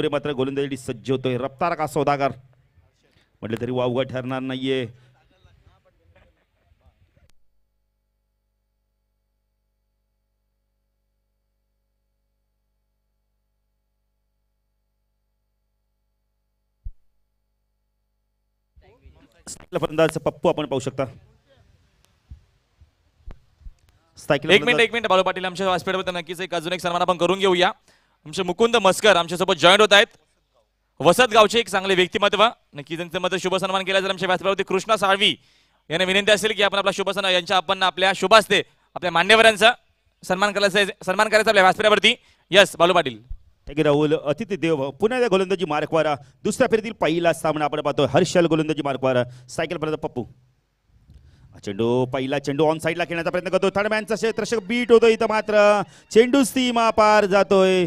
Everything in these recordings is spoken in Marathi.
पुरे मात्र गोलंदाजी सज्ज होतोय रफ्तार का सौदागर म्हटलं तरी वावगा ठरणार नाहीये फलंदाज पप्पू आपण पाहू शकता एक मिनिट एक मिनिट बाळू पाटील आमच्या व्यासपीठावर नक्कीच एक अजून एक सन्मान आपण करून घेऊया आमचे मुकुंद मस्कर आमच्यासोबत जॉईन होत आहेत वसत गावचे एक चांगले व्यक्तिमत्व नक्की त्यांचं मध्ये शुभ सन्मान केला तर आमच्या व्यासपीठावरती कृष्णा साळवी यांना विनंती असेल की आपण आपला शुभ सन्मान यांच्या आपण आपल्या शुभ असते आपल्या मान्यवरांचा सन्मान करायचा सन्मान करायचा आपल्या व्यासपीठावरती यस बालू पाटील राहुल अतिथी देव पुण्याचा गोलंदाजी मार्कवारा दुसऱ्या फेरीतील पहिला सामना आपण पाहतो हर्षल गोलंदाजी मार्कवारा सायकल पर्यंत पप्पू चेंडू पहिला चेंडू ऑन साईडला खेळण्याचा प्रयत्न करतो थर्ड मॅनचा बीट होतो इथं मात्र चेंडू सीमा पार जातोय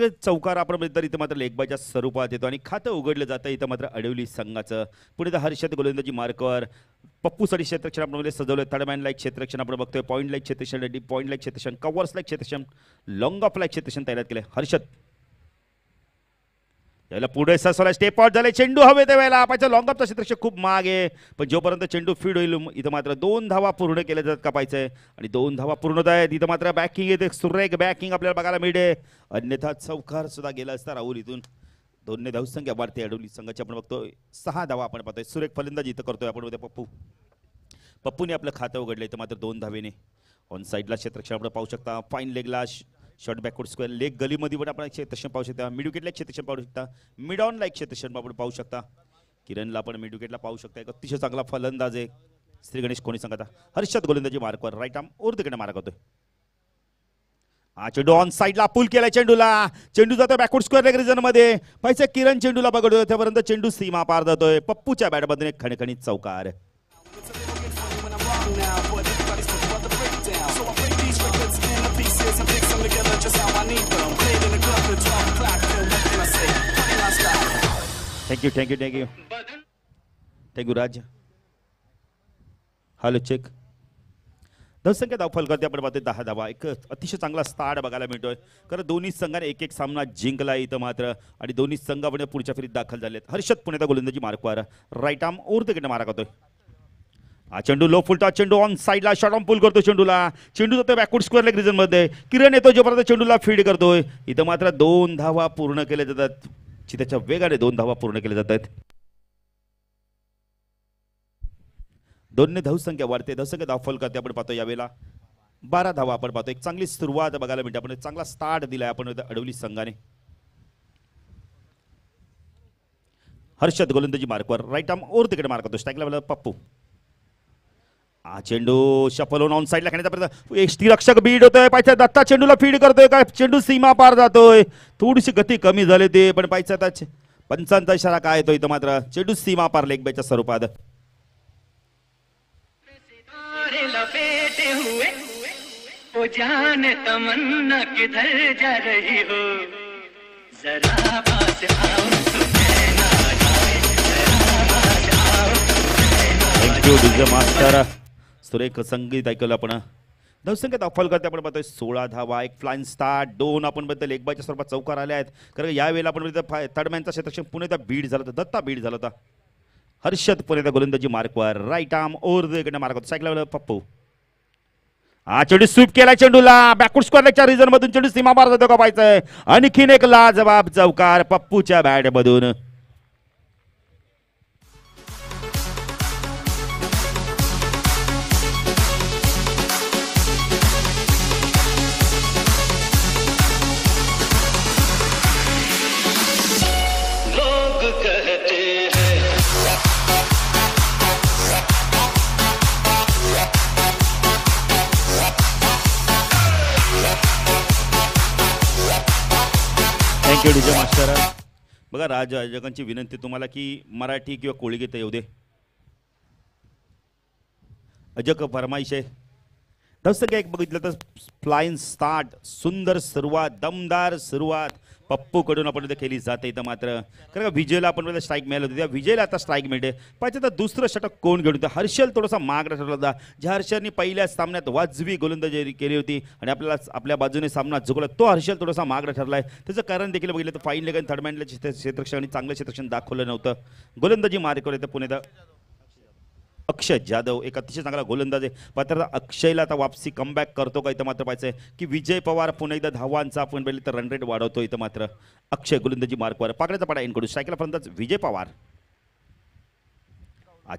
तर चौकार आपण बघितलं म्हणजे इथं मात्र लेखबाच्या स्वरूपात येतो आणि खातं उघडलं जातं इथं मात्र अडवली संघाचं पुढे तर हर्षद गोलंदाजी मार्कवर सडी क्षेत्रक्षण आपण म्हणजे सजवलं तडमॅन लाईक क्षेत्रक्षण आपण बघतोय पॉईंट लाईक क्षेत्रक्षण पॉईंट लाईक क्षेत्रक्षण कवर्स लाईक क्षेत्रक्षण लॉंग ऑफ लाईक क्षेत्रक्षण तयार केलं हर्षद त्याला पुढे ससोला स्टेप आउट झाले चेंडू हवे त्यावेळेला लाँग तसे दृश्य खूप माग आहे पण जोपर्यंत चेंडू फीड होईल इथं मात्र दोन धावा पूर्ण केल्या जात कापायचं आहे आणि दोन धावा पूर्ण होत आहेत इथं मात्र बॅकिंग येते सुरेख बॅकिंग आपल्याला बघायला मिळते अन्यथा चौकार सुद्धा गेला असता राहुल इथून ने धाव संख्या वाढते अडवली संघाची आपण बघतोय सहा धावा आपण पाहतोय सुरेख फलंदाजी इथं करतोय आपण उद्या पप्पू पप्पूने आपलं खातं उघडलं इथं मात्र दोन धावेने ऑन साईडला क्षेत्रक्षण आपण पाहू शकता फाईन लेगला शॉर्ट बॅकवर्ड स्क्वेअर लेग मध्ये पण आपण क्षेत्रक्षण पाहू शकता मिड विकेटला क्षेत्रक्षण पाहू शकता मिड ऑन लाईक क्षेत्रक्षण आपण पाहू शकता किरणला आपण मिड विकेटला पाहू शकता एक अतिशय चांगला फलंदाज आहे श्री गणेश कोणी सांगता हर्षद गोलंदाजी मार्कवर राईट आर्म तिकडे मार्क होतोय हा चेंडू ऑन साईडला पुल केला चेंडूला चेंडू जातो बॅकवर्ड स्क्वेअर लेग रिझन मध्ये पैसे किरण चेंडूला बघतोय त्यापर्यंत चेंडू सीमा पार जातोय पप्पूच्या बॅट एक खणखणीत चौकार thank you thank you thank you thank you Raj hello check दाखल करते आपण पाहतोय दहा धावा एक अतिशय चांगला स्टार्ट बघायला मिळतोय कारण दोन्ही संघाने एक एक सामना जिंकला इथं मात्र आणि दोन्ही संघ आपण पुढच्या फेरीत दाखल झालेत हर्षद पुण्याचा गोलंदाजी मार्कवर राईट आर्म किंवा मारा करतोय हा चेंडू लो फुलटा चेंडू ऑन साईडला शॉर्ट ऑन पुल करतो चेंडूला चेंडू जातो बॅकवर्ड स्क्वेअर लेग रिझनमध्ये किरण येतो जोपर्यंत चेंडूला फीड करतोय इथं मात्र दोन धावा पूर्ण केल्या जातात त्याच्या वेगाने दोन धावा पूर्ण केल्या जात आहेत दोन्ही धावसंख्या वाढते धावसंख्या धावफल करते आपण पाहतो यावेळेला बारा धावा आपण पाहतो एक चांगली सुरुवात बघायला मिळते आपण चांगला स्टार्ट दिलाय आपण अडवली संघाने हर्षद गोलंदाजी मार्कवर राईट आर्म ओर तिकडे मार्क होतो स्टॅक पप्पू हा चेंडू होऊन ऑन साईडला खेळण्याचा प्रयत्न एष्टी रक्षक बीड होतोय पाहिजे दत्ता चेंडूला फीड करतोय काय चेंडू सीमा पार जातोय थोडीशी गती कमी झाली ते पण पायचा आता पंचांचा इशारा काय येतो इथं मात्र चेंडू सीमा पार लेखबाईच्या स्वरूपात मास्टर सुरेख संगीत ऐकलं आपण धावसंख्या अफल करते आपण पाहतोय सोळा धावा एक फ्लाईन स्टार्ट दोन आपण बद्दल एक बायच्या स्वरूपात चौकार आल्या आहेत कारण यावेळेला आपण बद्दल थर्डमॅनचा पुणे त्या बीड झाला होता दत्ता बीड झाला होता हर्षद पुणे त्या गोलंदाजी मार्कवर राईट आर्म ओर इकडे मार्क होता सायकल पप्पू हा चेंडू स्वीप केला चेंडूला बॅकवर्ड स्क्वेअरच्या रिझन मधून चेंडू सीमा मारत होतो का पाहिजे आणखीन एक लाजवाब चौकार पप्पूच्या बॅट मधून ओके जे मास्टर बघा राज आयोजकांची विनंती तुम्हाला की मराठी किंवा कोळी येऊ दे अजक फरमाईश आहे दस्त एक बघितलं तर फ्लाईन स्टार्ट सुंदर सुरुवात दमदार सुरुवात पप्पू कडून आपण केली जाते इथं मात्र कारण का विजयला आपण स्ट्राईक मिळालं होती त्या विजयला आता स्ट्राईक मिळते पाहिजे तर दुसरं षटक कोण घेऊन होतं हर्षल थोडासा मागडा ठरला होता ज्या हर्षलनी पहिल्या सामन्यात वाजवी गोलंदाजी केली होती आणि आपल्याला आपल्या बाजूने सामना झुकला तो हर्षल थोडासा माग ठरला आहे त्याचं कारण देखील बघितलं तर फाईन लेगन थर्ड मॅनला क्षेत्रक्षण आणि चांगलं क्षेत्रक्षण दाखवलं नव्हतं गोलंदाजी मारेकर येतं पुणे अक्षय जाधव एक अतिशय चांगला गोलंदाज आहे मात्र आता अक्षयला आता वापसी कमबॅक करतो का इथं मात्र पाहिजे की विजय पवार पुन्हा एकदा धावांचा आपण पहिले तर रन रेट वाढवतो इथं मात्र अक्षय गोलंदाजी मार्कवर पाकड्याचा पाडा इन सायकल विजय पवार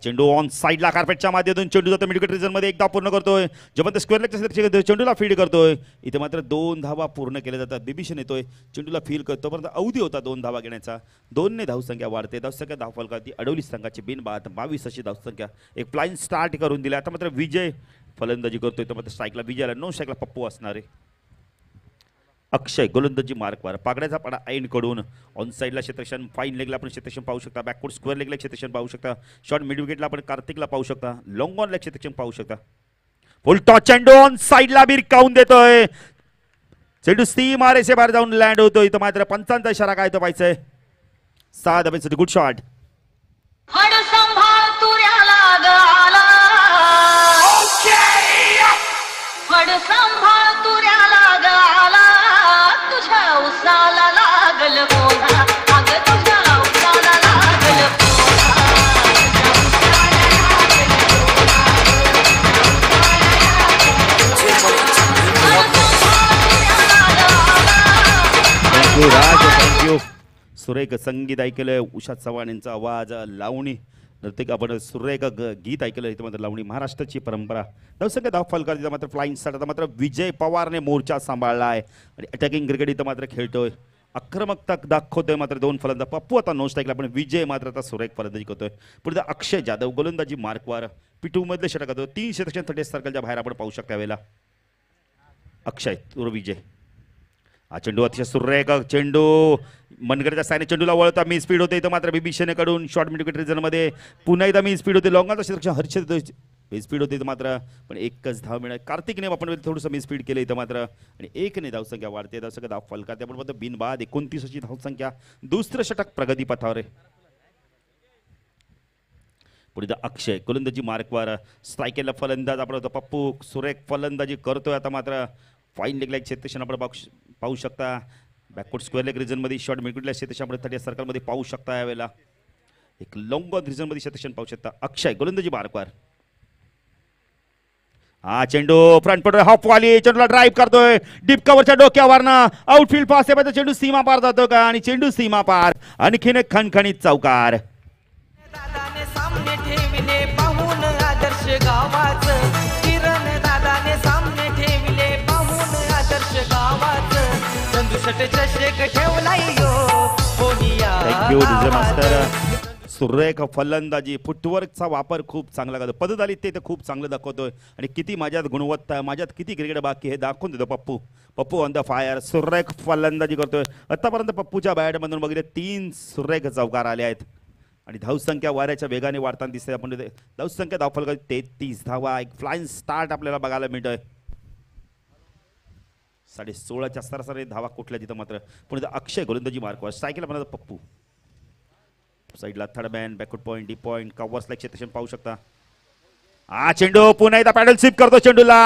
चेंडू ऑन साईडला कार्पेटच्या माध्यमातून चेंडू जातो मिडकट रिझनमध्ये एकदा पूर्ण करतोय जेवंत स्क्वेअर लेगच्या चेंडूला फीड करतोय इथे मात्र दोन धावा पूर्ण केल्या जातात बिबिशन येतोय चेंडूला फील करतो परंतु अवधी होता दोन धावा घेण्याचा दोनने धावसंख्या वाढते धावसंख्या धावफलका ती अडवली संघाची बिनबाद बावीस अशी धावसंख्या एक प्लाईन स्टार्ट करून दिली आता मात्र विजय फलंदाजी करतोय तर मात्र स्ट्राईकला विजयाला नऊ स्ट्राईकला पप्पू असणारे अक्षय गोलंदाजी मार्कवर पागड्याचा पाडा ऐनकडून ऑन साईडला क्षेत्रक्षण फाईन लेगला आपण क्षेत्रक्षण पाहू शकता बॅकवर्ड स्क्वेअर लेगला क्षेत्रक्षण पाहू शकता शॉर्ट मिड विकेटला आपण कार्तिकला पाहू शकता लॉंग ऑनला क्षेत्रक्षण पाहू शकता फुल टॉच अँड ऑन साईडला काऊन देतोय चेंडू सी मारेसे बाहेर जाऊन लँड होतो इथं मात्र पंचांचा इशारा काय तो पाहिजे सहा धाब्यांसाठी गुड शॉट सुरेख संगीत ऐकलंय उषा चव्हाण यांचा आवाज लावणी नर्तिक आपण सुरेख ग गीत ऐकलं इथं मात्र लावणी महाराष्ट्राची परंपरा नवसंख्य दहा फलकार तिथं मात्र फ्लाईंग आता मात्र विजय पवारने मोर्चा सांभाळला आहे आणि अटॅकिंग क्रिकेट इथं मात्र खेळतोय आक्रमकता दाखवतोय मात्र दोन फलंदा पप्पू आता नोस्ट ऐकला पण विजय मात्र आता सुरेख फलंदाजी करतोय पुढे अक्षय जाधव गोलंदाजी मार्कवार पिटूमधले षटक होतो तीन षटकांच्या थर्टी सर्कलच्या बाहेर आपण पाहू शकता वेळेला अक्षय विजय हा चेंडू अतिशय सुरेख चेंडू मनगरच्या सायने चेंडूला वळता मी स्पीड होते इथं मात्र कडून शॉर्ट मिडिकेट मध्ये पुन्हा एकदा मी स्पीड होते लॉंगाचा हर्ष हर्षद स्पीड होते इथं मात्र पण एकच धाव मिळाली कार्तिकने आपण थोडंसं मी स्पीड केलं इथं मात्र आणि एकने धावसंख्या वाढते धावसंख्या धाव फलकाते आपण बघतो बिनबाद अशी धावसंख्या दुसरं षटक प्रगतीपथावर आहे पुढे अक्षय गोलंदाजी मार्कवर स्ट्रायकेला फलंदाज आपण होतो पप्पू सुरेख फलंदाजी करतोय आता मात्र फाईन लेगला एक आपण बघू पाहू शकता बॅकवर्ड स्क्वेअर लेग रिझनमध्ये शॉर्ट त्याच्यामुळे थर्ड या सर्कलमध्ये पाहू शकता यावेळेला एक लॉंग मध्ये शतक्षण पाहू शकता अक्षय गोलंदाजी बारकवार हा चेंडू फ्रंट पडतोय हाफ वाली चेंडूला ड्राईव्ह करतोय डीप डोक्यावर ना आउटफील्ड पास आहे चेंडू सीमा पार जातो का आणि चेंडू सीमा पार आणखीन एक खणखणीत चौकार सुरेख फलंदाजी फुटवर्कचा वापर खूप चांगला करतो झाली ते खूप चांगलं दाखवतोय आणि किती माझ्यात गुणवत्ता आहे माझ्यात किती क्रिकेट बाकी हे दाखवून देतो Pappu Pappu on the fire सुरेख फलंदाजी करतोय आतापर्यंत पप्पूच्या बॅटमधून बघितले तीन सुरेख चौकार आले आहेत आणि धावसंख्या वाऱ्याच्या वेगाने वाढताना दिसते आपण धावसंख्या धावफलक तेहतीस धावा एक फ्लाईंग स्टार्ट आपल्याला बघायला मिळतोय साडे सोळाच्या सरासरी धावा कुठल्या तिथं मात्र पुणे अक्षय गोलंदाजी मार्कवर सायकल म्हणाला पप्पू साईडला थर्ड मॅन बॅकवर्ड पॉईंट डी पॉईंट एक क्षेत्र पाहू शकता हा चेंडू पुन्हा एकदा पॅडल स्विप करतो चेंडूला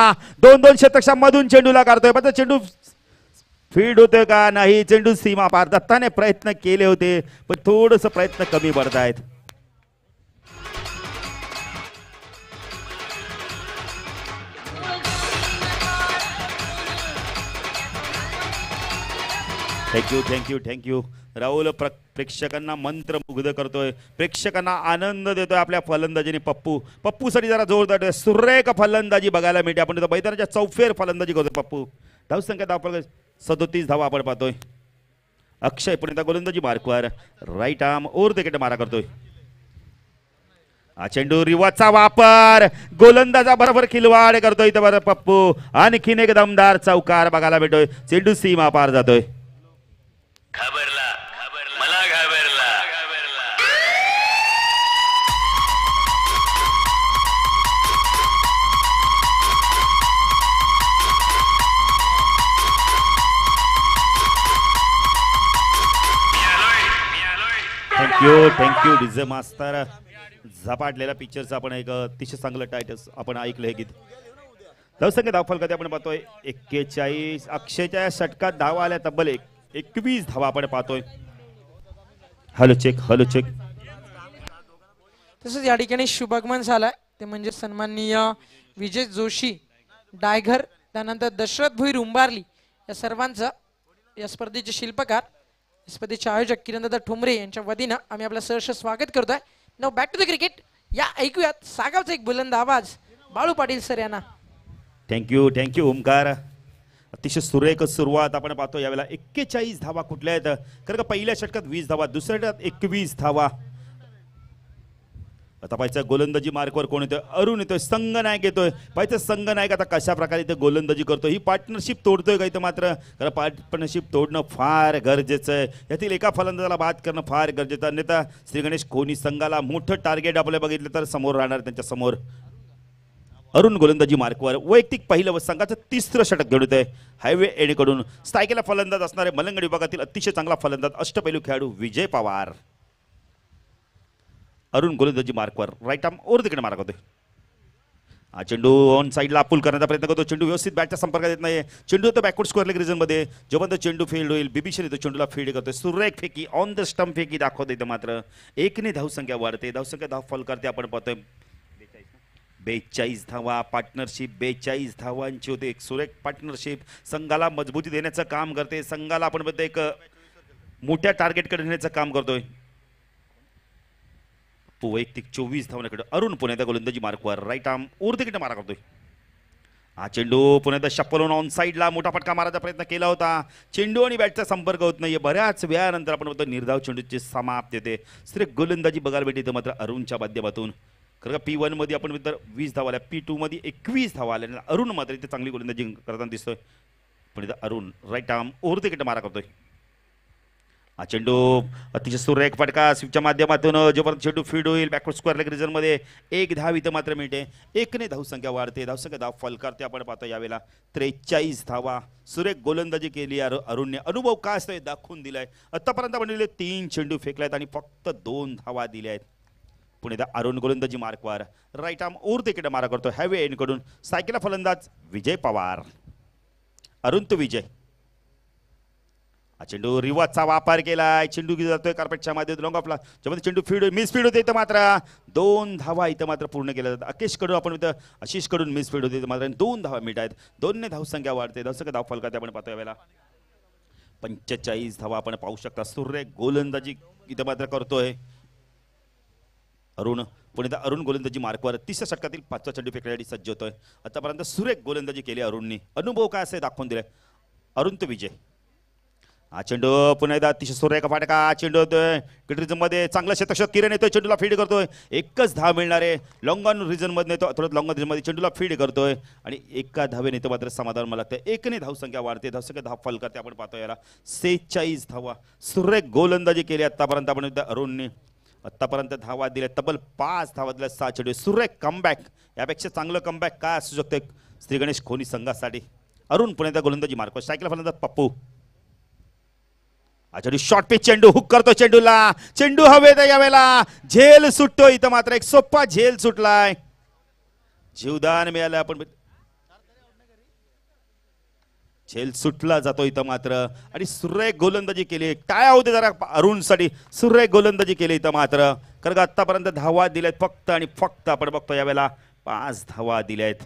दोन दोन मधून चेंडूला काढतोय पण चेंडू फील्ड होतोय का नाही चेंडू सीमा पार दत्ताने प्रयत्न केले होते पण थोडस प्रयत्न कमी आहेत थँक्यू थँक्यू थँक्यू राहुल प्र प्रेक्षकांना मंत्रमुग्ध करतोय प्रेक्षकांना आनंद देतोय आपल्या फलंदाजीने पप्पू पप्पूसाठी जरा जोरदार सुरेख फलंदाजी बघायला मिळते आपण बैतानाच्या चौफेर फलंदाजी करतोय पप्पू धावसंख्या धावपळ सदोतीस धावा आपण पाहतोय अक्षय पुणे गोलंदाजी मार्कवर राईट आर्म ओर तिकीट मारा करतोय हा चेंडू रिवाचा वापर गोलंदाजा बरोबर खिलवाड करतोय इथं बरं पप्पू आणखीन एक दमदार चौकार बघायला भेटोय चेंडू सीमा पार जातोय घाबरला मला घाबरला थँक्यू थँक्यू डीजे मास्तर झपाटलेल्या पिक्चरचं आपण एक अतिशय चांगलं टायटस आपण ऐकलं हे गीत धावसंख्या कधी आपण पाहतोय एक्केचाळीस अक्षयच्या षटकात धावा आल्या तब्बल एक एकवीस धावा आपण पाहतोय हॅलो चेक हॅलो चेक तसंच या ठिकाणी शुभगमन झालाय ते म्हणजे सन्माननीय विजय जोशी डायघर त्यानंतर दशरथ भुई रुंबारली या सर्वांचं या स्पर्धेचे शिल्पकार स्पर्धेचे आयोजक किरणदादा ठुमरे यांच्या वतीनं आम्ही आपलं सहर्ष स्वागत करतोय no back to the cricket या ऐकूयात सागावचा एक बुलंद आवाज बाळू पाटील सर यांना थँक्यू थँक्यू ओमकार अतिशय सुरेख सुरुवात आपण पाहतो यावेळेला एक्केचाळीस धावा कुठल्या आहेत कारण का पहिल्या षटकात वीस धावा दुसऱ्या षटकात एकवीस धावा आता पाहिजे गोलंदाजी मार्कवर कोण येतोय अरुण येतोय नायक येतोय पाहिजे नायक आता कशा प्रकारे इथे गोलंदाजी करतो ही पार्टनरशिप तोडतोय का इथं मात्र कारण पार्टनरशिप तोडणं फार गरजेचं आहे यातील एका फलंदाजाला बात करणं फार गरजेचं नेता श्री गणेश कोणी संघाला मोठं टार्गेट आपल्याला बघितलं तर समोर राहणार त्यांच्यासमोर अरुण गोलंदाजी मार्कवर वैयक्तिक पहिलं व संघाचं तिसरं षटक घेऊन येते आहे हायवे कडून स्ट्रायकेला फलंदाज असणारे मलंगड विभागातील अतिशय चांगला फलंदाज अष्टपैलू खेळाडू विजय पवार अरुण गोलंदाजी मार्कवर राईट आर्म ओर तिकडे मार्क होते हा चेंडू ऑन साईडला अपुल करण्याचा प्रयत्न करतो चेंडू व्यवस्थित बॅटच्या संपर्कात येत नाही चेंडू तो बॅकवर्ड स्क्वेअर लेग रिझनमध्ये जोपर्यंत चेंडू फील्ड होईल बिबिशन येतो चेंडूला फील्ड करतो सुरेख फेकी ऑन द स्टंप फेकी दाखवते इथं मात्र एकने धावसंख्या वाढते धावसंख्या धाव फॉल करते आपण पाहतोय बेचाळीस धावा पार्टनरशिप बेचाळीस धावांची होते एक सुरेख पार्टनरशिप संघाला मजबूती देण्याचं काम करते संघाला आपण बद्दल एक मोठ्या कडे नेण्याचं काम करतोय वैयक्तिक चोवीस धावण्याकडे अरुण पुण्यात गोलंदाजी मार्गवर राईट आर्म ओर मारा करतोय हा चेंडू पुण्यात शप्पल होऊन ऑन साईडला मोठा फटका मारायचा प्रयत्न केला होता चेंडू आणि बॅटचा संपर्क होत नाही बऱ्याच वेळानंतर आपण निर्धाव चेंडूची समाप्त येते श्री गोलंदाजी बघायला भेटते मात्र अरुणच्या माध्यमातून कारण का पी वनमध्ये आपण तर वीस धावा आल्या पी टूमध्ये एकवीस धावा आल्या अरुण मात्र इथे चांगली गोलंदाजी करताना दिसतोय पण इथं अरुण राईट आर्म ओर तिकीट मारा करतोय हा चेंडू अतिशय एक फटका स्विचच्या माध्यमातून जोपर्यंत चेंडू फीड होईल बॅकवर्ड स्क्वेअर लेग रिझनमध्ये एक धाव इथं मात्र मिळते एकने धावसंख्या वाढते धावसंख्या धाव फलकारते आपण पाहतो यावेळेला त्रेचाळीस धावा सुरेख गोलंदाजी केली अरु अरुणने अनुभव काय असतो दाखवून दिलाय आतापर्यंत आपण तीन चेंडू आहेत आणि फक्त दोन धावा दिल्या आहेत पुणे दा अरुण गोलंदाजी मार्कवर राईट आर्म उर तिकडे मारा करतो हॅवे एंडकडून सायकला फलंदाज विजय पवार अरुण तो विजय चेंडू रिवाजचा वापर केलाय चेंडू जातोय कार्पेटच्या मध्ये लॉंग ऑफला ज्यामध्ये चेंडू फीड मिस फीड होते इथं मात्र दोन धावा इथं मात्र पूर्ण केल्या जातात कडून आपण इथं कडून मिस फीड होते इथं मात्र दोन धावा मिळत आहेत धाव धावसंख्या वाढते धावसंख्या धाव फलकात आपण पाहतोय वेळेला पंचेचाळीस धावा आपण पाहू शकता सूर्य गोलंदाजी इथं मात्र करतोय अरुण पुणे अरुण गोलंदाजी मार्कवर तिसऱ्या षटकातील पाचवा चेंडू फेकण्यासाठी सज्ज होतोय आतापर्यंत सुरेख गोलंदाजी केली अरुणनी अनुभव काय असे दाखवून दिले अरुण तो विजय हा चेंडू पुन्हा एकदा अतिशय सुरेख फाटका चेंडू होतोय मध्ये चांगला शेतक्षक किरण येतोय चेंडूला फीड करतोय एकच धाव मिळणार आहे लॉंग ऑन रिझनमध्ये येतो थोडं लॉंग ऑन रिझनमध्ये चेंडूला फीड करतोय आणि एका धावे नेतो मात्र समाधान मला लागतं एकने धावसंख्या वाढते धावसंख्या धाव फल करते आपण पाहतो याला सेहेचाळीस धावा सुरेख गोलंदाजी केली आत्तापर्यंत आपण अरुणने आत्तापर्यंत धावा दिले तब्बल पाच धावा दिल्या सहा चेडू सुरेख कमबॅक यापेक्षा चांगलं कमबॅक काय असू शकते श्री गणेश खोनी संघासाठी अरुण पुण्याचा गोलंदाजी मार्को सायकल फलंदाज पप्पू आचार्य शॉर्ट पिच चेंडू हुक करतो चेंडूला चेंडू हवेत यावेला झेल सुटतो इथं मात्र एक सोप्पा झेल सुटलाय जीवदान मिळालं आपण झेल सुटला जातो इथं मात्र आणि सुरेख गोलंदाजी केली टाळ्या होते जरा अरुणसाठी सुरेख गोलंदाजी केली इथं मात्र कारण आत्तापर्यंत धावा दिल्यात फक्त आणि फक्त आपण बघतो यावेळेला पाच धावा दिल्या आहेत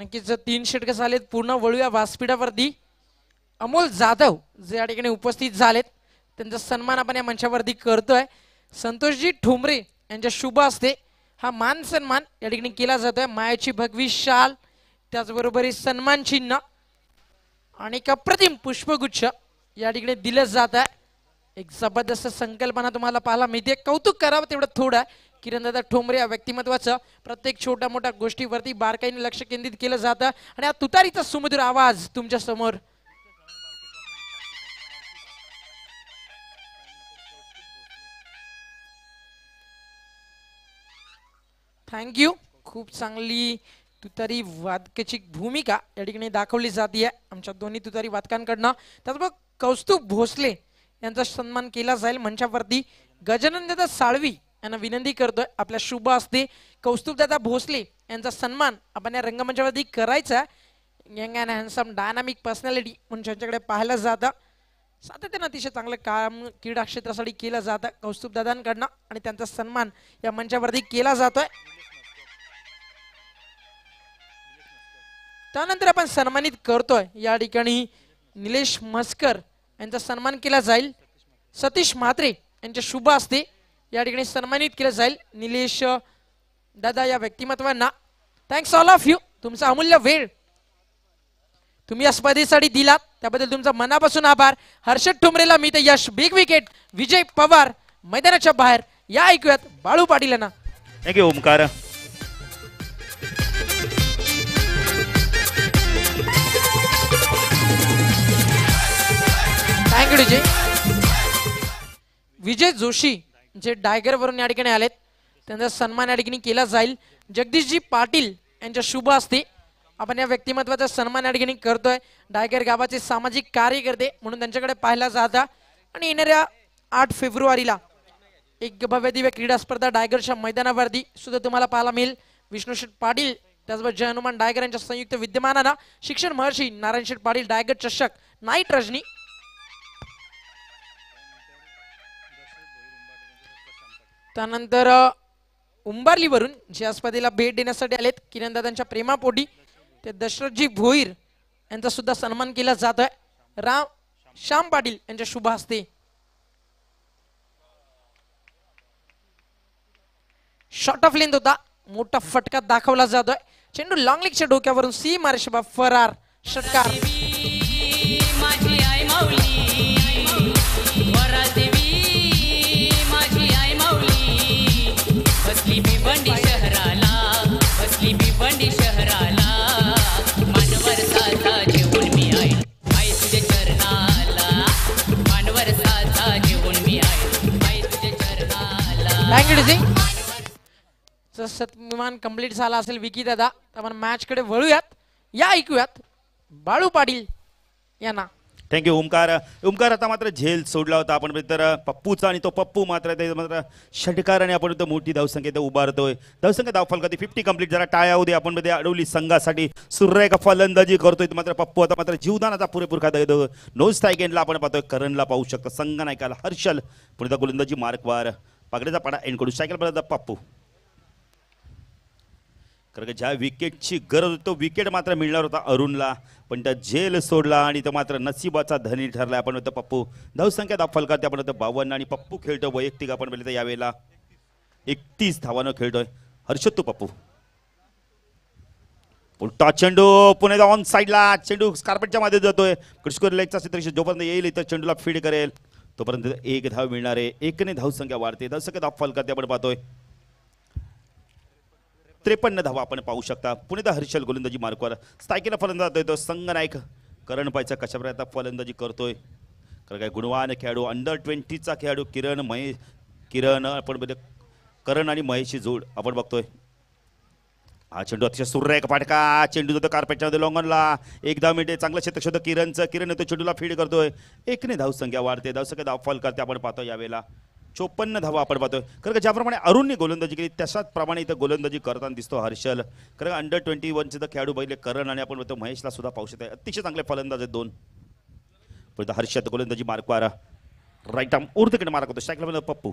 नक्कीच तीन षटक झालेत पूर्ण वळूया व्यासपीठावरती अमोल जाधव जे या ठिकाणी उपस्थित झालेत त्यांचा सन्मान आपण या मंचावरती करतोय संतोषजी ठुमरे यांच्या शुभ असते हा मान सन्मान या ठिकाणी केला जातोय मायाची भगवी शाल त्याचबरोबर ही सन्मान चिन्ह आणि अप्रतिम पुष्पगुच्छ या ठिकाणी दिलं जात आहे एक जबरदस्त संकल्पना तुम्हाला पाहायला मिळते कौतुक करावं तेवढं थोडं आहे किरणदादा ठोंबरे या व्यक्तिमत्वाचं प्रत्येक छोट्या मोठ्या गोष्टीवरती बारकाईने लक्ष केंद्रित केलं जातं आणि हा तुतारीचा सुमधुर आवाज तुमच्या समोर यू खूप चांगली तुतारी वादकाची भूमिका या ठिकाणी दाखवली जाते आमच्या दोन्ही तुतारी वादकांकडनं त्याचबरोबर कौस्तुभ भोसले यांचा सन्मान केला जाईल मंचावरती गजानन दादा साळवी यांना विनंती करतोय आपल्या शुभ असते कौस्तुभदादा भोसले यांचा सन्मान आपण या रंगमंचावरती करायचा young and handsome dynamic personality म्हणून त्यांच्याकडे पाहायला जातं सातत्यानं अतिशय चांगलं काम क्रीडा क्षेत्रासाठी केलं जातं कौस्तुभदादांकडनं आणि त्यांचा सन्मान या मंचावरती केला जातोय त्यानंतर आपण सन्मानित करतोय या ठिकाणी निलेश मस्कर यांचा सन्मान केला जाईल सतीश म्हात्रे यांच्या शुभ असते या ठिकाणी सन्मानित केलं जाईल निलेश दादा या व्यक्तिमत्वांना थँक्स ऑल ऑफ यू तुमचा अमूल्य वेळ तुम्ही या स्पर्धेसाठी दिलात त्याबद्दल तुमचा मनापासून आभार हर्षद ठुमरेला मी तर यश बिग विकेट विजय पवार मैदानाच्या बाहेर या ऐकूयात बाळू पाटील यांना थँक्यू ओमकार विजय जोशी जे डायगर वरून या ठिकाणी आलेत त्यांचा सन्मान या ठिकाणी केला जाईल जगदीशजी पाटील यांच्या शुभ असते आपण या व्यक्तिमत्वाचा सन्मान या ठिकाणी करतोय डायगर गावाचे सामाजिक कार्यकर्ते म्हणून त्यांच्याकडे पाहिला जाता आणि येणाऱ्या आठ फेब्रुवारीला एक भव्य दिव्य क्रीडा स्पर्धा डायगरच्या मैदानावरती सुद्धा तुम्हाला पाहायला मिळेल विष्णूशेठ पाटील त्याचबरोबर जय हनुमान डायगर यांच्या संयुक्त विद्यमानाला शिक्षण महर्षी नारायण शेठ पाटील डायगर चषक नाईट रजनी त्यानंतर उंबारलीवरून जे स्पर्धेला भेट देण्यासाठी आलेत प्रेमा प्रेमापोटी ते दशरथजी भोईर यांचा सुद्धा सन्मान केला जात आहे राम श्याम पाटील यांच्या शुभ हस्ते शॉर्ट ऑफ लेंथ होता मोठा फटका दाखवला जातोय चेंडू लॉंग डोक्यावरून सी शबा फरार षटकार थँक्यू डी सत्मान कम्प्लीट झाला असेल विकी दादा आपण मॅच कडे वळूयात या ऐकूयात बाळू पाटील यांना थँक्यू ओमकार ओमकार आता मात्र झेल सोडला होता आपण तर पप्पूचा आणि तो पप्पू मात्र ते मात्र आणि आपण मोठी धावसंख्या इथं उभारतोय धावसंख्या धावफलका ती फिफ्टी कंप्लीट जरा टाळ्या होते आपण मध्ये अडवली संघासाठी का फलंदाजी करतोय मात्र पप्पू आता मात्र जीवदानाचा पुरेपूर खाता येतो नोज टायकेंडला आपण पाहतोय करणला पाहू शकतो संघ काल हर्षल पुढे गोलंदाजी मार्कवार पगडेचा पाडा एंडकडून सायकल बदलता पप्पू कारण का ज्या विकेटची गरज होती तो विकेट मात्र मिळणार होता अरुणला पण त्या जेल सोडला आणि तो मात्र नसीबाचा धनी ठरला आपण होतं पप्पू धावसंख्या दाखल करते आपण होतं बावन्न आणि पप्पू खेळतो वैयक्तिक आपण बोलतो यावेळेला एकतीस धावानं खेळतोय हर्षद तू पप्पू उलटा चेंडू पुणे ऑन साईडला चेंडू कार्पेटच्या मध्ये जातोय कृष्कर लेगचा जोपर्यंत येईल इथं चेंडूला फीड करेल तोपर्यंत एक धाव मिळणार आहे एकने धावसंख्या वाढते धावसंख्या धाव फलकात आपण पाहतोय त्रेपन्न धावा आपण पाहू शकता पुणेदा हर्षल गोलंदाजी मार्गवर स्थायकीला फलंदाज येतो संगनायक करण पायचा कशा प्रकारे फलंदाजी करतोय कारण काय गुणवान खेळाडू अंडर ट्वेंटीचा खेळाडू किरण महेश किरण आपण करण आणि महेशची जोड आपण बघतोय हा चेंडू अतिशय सुरेख पाटका चेंडू जातो कार्पेटच्या मध्ये लोंगनला एकदा धाव मिळते चांगलं क्षेत्र शोध किरणचं किरण येतो चेंडूला फीड करतोय एकने धाव संख्या वाढते धावसंख्या धाव फॉल करते आपण पाहतो यावेळेला चोपन्न धावा आपण पाहतोय खरं का ज्याप्रमाणे अरुणने गोलंदाजी केली तशाच प्रमाणे इथं गोलंदाजी करताना दिसतो हर्षल खरं अंडर ट्वेंटी वनचे तर खेळाडू बघितले करण आणि आपण बघतो महेशला सुद्धा पाहू आहे अतिशय चांगले फलंदाज आहेत दोन पण हर्षद गोलंदाजी मार्कवारा राईट आर्म उर्दकडे मार्क होतो शायकला पप्पू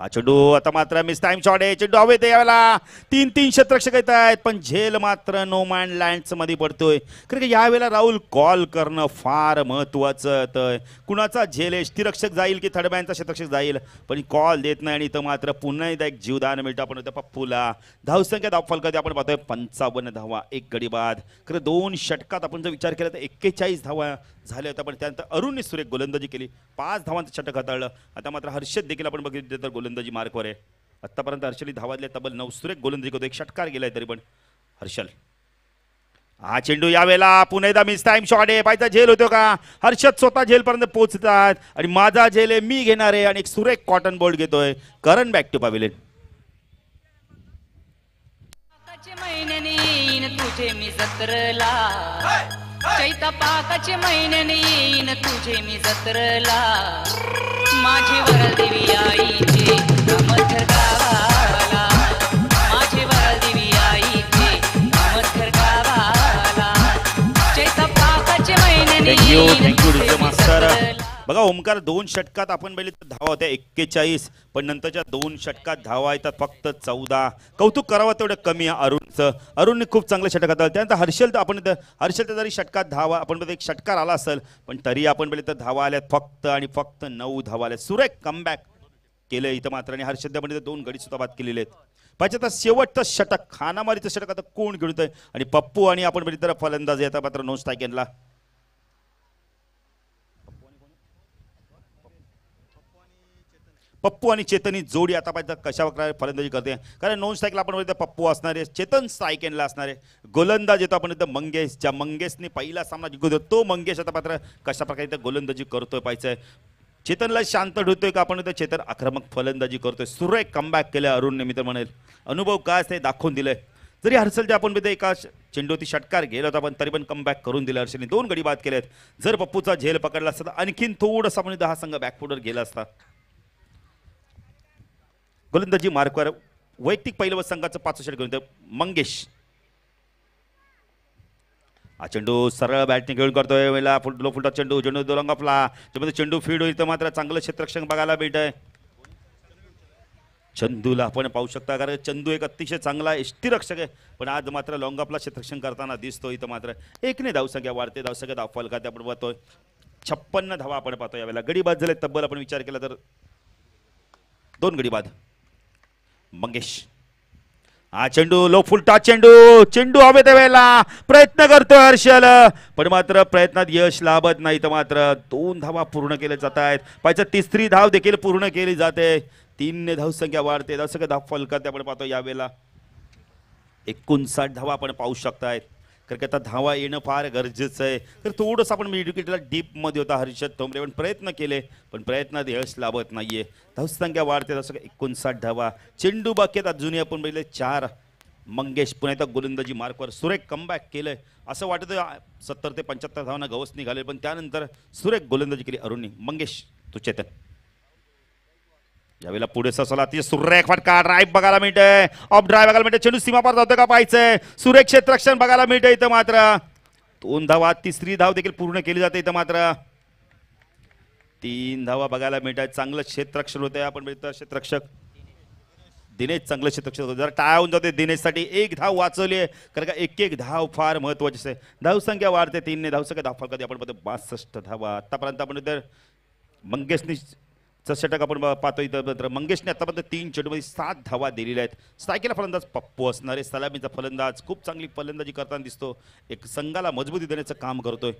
हा चेंडू आता मात्र मिस टाइम शॉट आहे चेंडू हवे ते यावेळेला तीन तीन क्षेत्रक्षक येत आहेत पण झेल मात्र नो मॅन लँड मध्ये पडतोय कारण की यावेळेला राहुल कॉल करणं फार महत्वाचं आहे कुणाचा झेल आहे स्थिरक्षक जाईल की थर्डमॅनचा क्षेत्रक्षक जाईल पण कॉल देत नाही आणि इथं मात्र पुन्हा एकदा एक जीवदान मिळतो आपण पप्पुला पप्पूला धावसंख्या करते आपण पाहतोय पंचावन्न धावा एक गडी बाद खरं दोन षटकात आपण जर विचार केला तर एक्केचाळीस धावा झाले होते पण त्यानंतर अरुणने सुरेख गोलंदाजी केली पाच धावांचं षटक हाताळलं आता मात्र हर्षद देखील आपण बघितले तर गोलंदाजी मार्कवर आहे आत्तापर्यंत हर्षली धावातले तब्बल नऊ सुरेख गोलंदाजी करतो एक षटकार गेलाय तरी पण हर्षल हा चेंडू यावेळेला पुन्हा एकदा मिस टाइम शॉट आहे पाहिजे झेल होतो का हर्षद स्वतः झेलपर्यंत पोहोचतात आणि माझा झेल आहे मी घेणार आहे आणि एक सुरेख कॉटन बोर्ड घेतोय करण बॅक टू पाविले चैता पाकाचे महिन्याने येईन तुझे मी जत्रला माझे वरदेवी आईचे कामधर गावाला माझे वरदेवी आईचे कामधर गावाला चैता पाकाचे महिन्याने येईन बघा ओमकार दोन षटकात आपण पहिले तर धावा होत्या एक्केचाळीस पण नंतरच्या दोन षटकात धावा येतात फक्त चौदा कौतुक करावं तेवढं कमी आहे अरुणचं अरुणने खूप चांगलं षटक हाताळलं त्यानंतर हर्षल तर आपण हर्षल जरी षटकात धावा आपण एक षटकार आला असेल पण तरी आपण पहिले तर धावा आल्यात फक्त आणि फक्त नऊ धावा आल्यात सुरेख कमबॅक केलं इथं मात्र आणि हर्षद पण दोन गडी सुद्धा बात केलेले आहेत पाहिजे आता शेवटचं षटक खानामारीचं षटक आता कोण घेऊन आणि पप्पू आणि आपण तर फलंदाज येतात मात्र नोंद पप्पू आणि चेतन ही जोडी आता पाहिजे कशा प्रकारे फलंदाजी करते कारण नॉन स्ट्राईकला आपण इथे पप्पू असणार आहे चेतन स्ट्राईक एंडला असणार आहे गोलंदाज येतो आपण इथं मंगेश ज्या मंगेशने पहिला सामना जिंकतो तो मंगेश आता मात्र कशा प्रकारे इथं गोलंदाजी करतोय पाहिजे चेतनला शांत ठेवतोय का आपण इथं चेतन आक्रमक फलंदाजी करतोय सुरेख कमबॅक केलं अरुणने मित्र म्हणेल अनुभव काय असते दाखवून दिलंय जरी हर्षलच्या आपण एका चेंडूती षटकार गेला होता पण तरी पण कमबॅक करून दिला हर्षलने दोन गडी बाद केले आहेत जर पप्पूचा झेल पकडला असता आणखीन थोडासा आपण हा संघ बॅकफूटवर गेला असता गोलंदाजी मार्कवर वैयक्तिक पहिलं व संघाचं पाच षट घेऊन मंगेश हा चेंडू सरळ बॅटिंग खेळून करतोय वेळेला फुल लो फुलटा चेंडू चेंडू आपला त्यामध्ये चेंडू फीड होईल तर मात्र चांगलं क्षेत्रक्षण बघायला भेट आहे चंदूला आपण पाहू शकता कारण चंदू एक अतिशय चांगला यष्टीरक्षक आहे पण आज मात्र अपला क्षेत्रक्षण करताना दिसतो इथं मात्र एकने धावसंख्या वाढते धावसंख्या धाव फलकाते आपण पाहतोय छप्पन्न धावा आपण पाहतो यावेळेला गडीबाद झाले तब्बल आपण विचार केला तर दोन गडी बाद मंगेश हा चेंडू लो फुलटा चेंडू चेंडू हवे वेळेला प्रयत्न करतोय हर्षल पण मात्र प्रयत्नात यश लाभत नाही तर मात्र दोन धावा पूर्ण केल्या जात आहेत पाहिजे तिसरी धाव देखील पूर्ण केली जाते तीन धाव धावसंख्या वाढते सगळ्या धाव फलकात आपण पाहतो यावेळेला एकोणसाठ धावा आपण पाहू शकतायत कारण की आता धावा येणं फार गरजेचं आहे तर थोडंसं आपण एज्युकेटरला डीपमध्ये होता हर्षद तोमरे पण प्रयत्न केले पण प्रयत्नात यश लाभत नाही आहे धावसंख्या वाढते तसं एकोणसाठ धावा चेंडू बाकीत अजूनही आपण पहिले चार मंगेश पुन्हा एकदा गोलंदाजी मार्कवर सुरेख कमबॅक केलं असं वाटतं सत्तर ते पंच्याहत्तर धावांना गवस निघाले पण त्यानंतर सुरेख गोलंदाजी केली अरुणी मंगेश तू चेतन यावेळेला पुढे सला ती सुरेख फटका ड्राईव्ह बघायला मिळते ऑफ ड्राईव्ह बघायला मिळते चेंडू सीमापार पार जातो का पाहिजे सुरेख क्षेत्रक्षण बघायला मिळते इथं मात्र दोन धावा तिसरी धाव देखील पूर्ण केली जाते इथं मात्र तीन धावा बघायला मिळतात चांगलं क्षेत्रक्षण होतं आपण मिळतं क्षेत्रक्षक दिनेश चांगलं क्षेत्रक्षण होतं जर टाळा होऊन जाते दिनेशसाठी एक धाव वाचवली आहे कारण का एक एक धाव फार महत्वाची आहे धावसंख्या वाढते तीनने धावसंख्या धाव फार कधी आपण बघतो बासष्ट धावा आत्तापर्यंत आपण तर मंगेशनी जर षटक आपण पाहतो तर मंगेशने आतापर्यंत तीन चेंडूमध्ये सात धावा दिलेल्या आहेत स्ट्रायकेला फलंदाज पप्पू असणारे सलामीचा फलंदाज खूप चांगली फलंदाजी करताना दिसतो एक संघाला मजबूती देण्याचं काम करतोय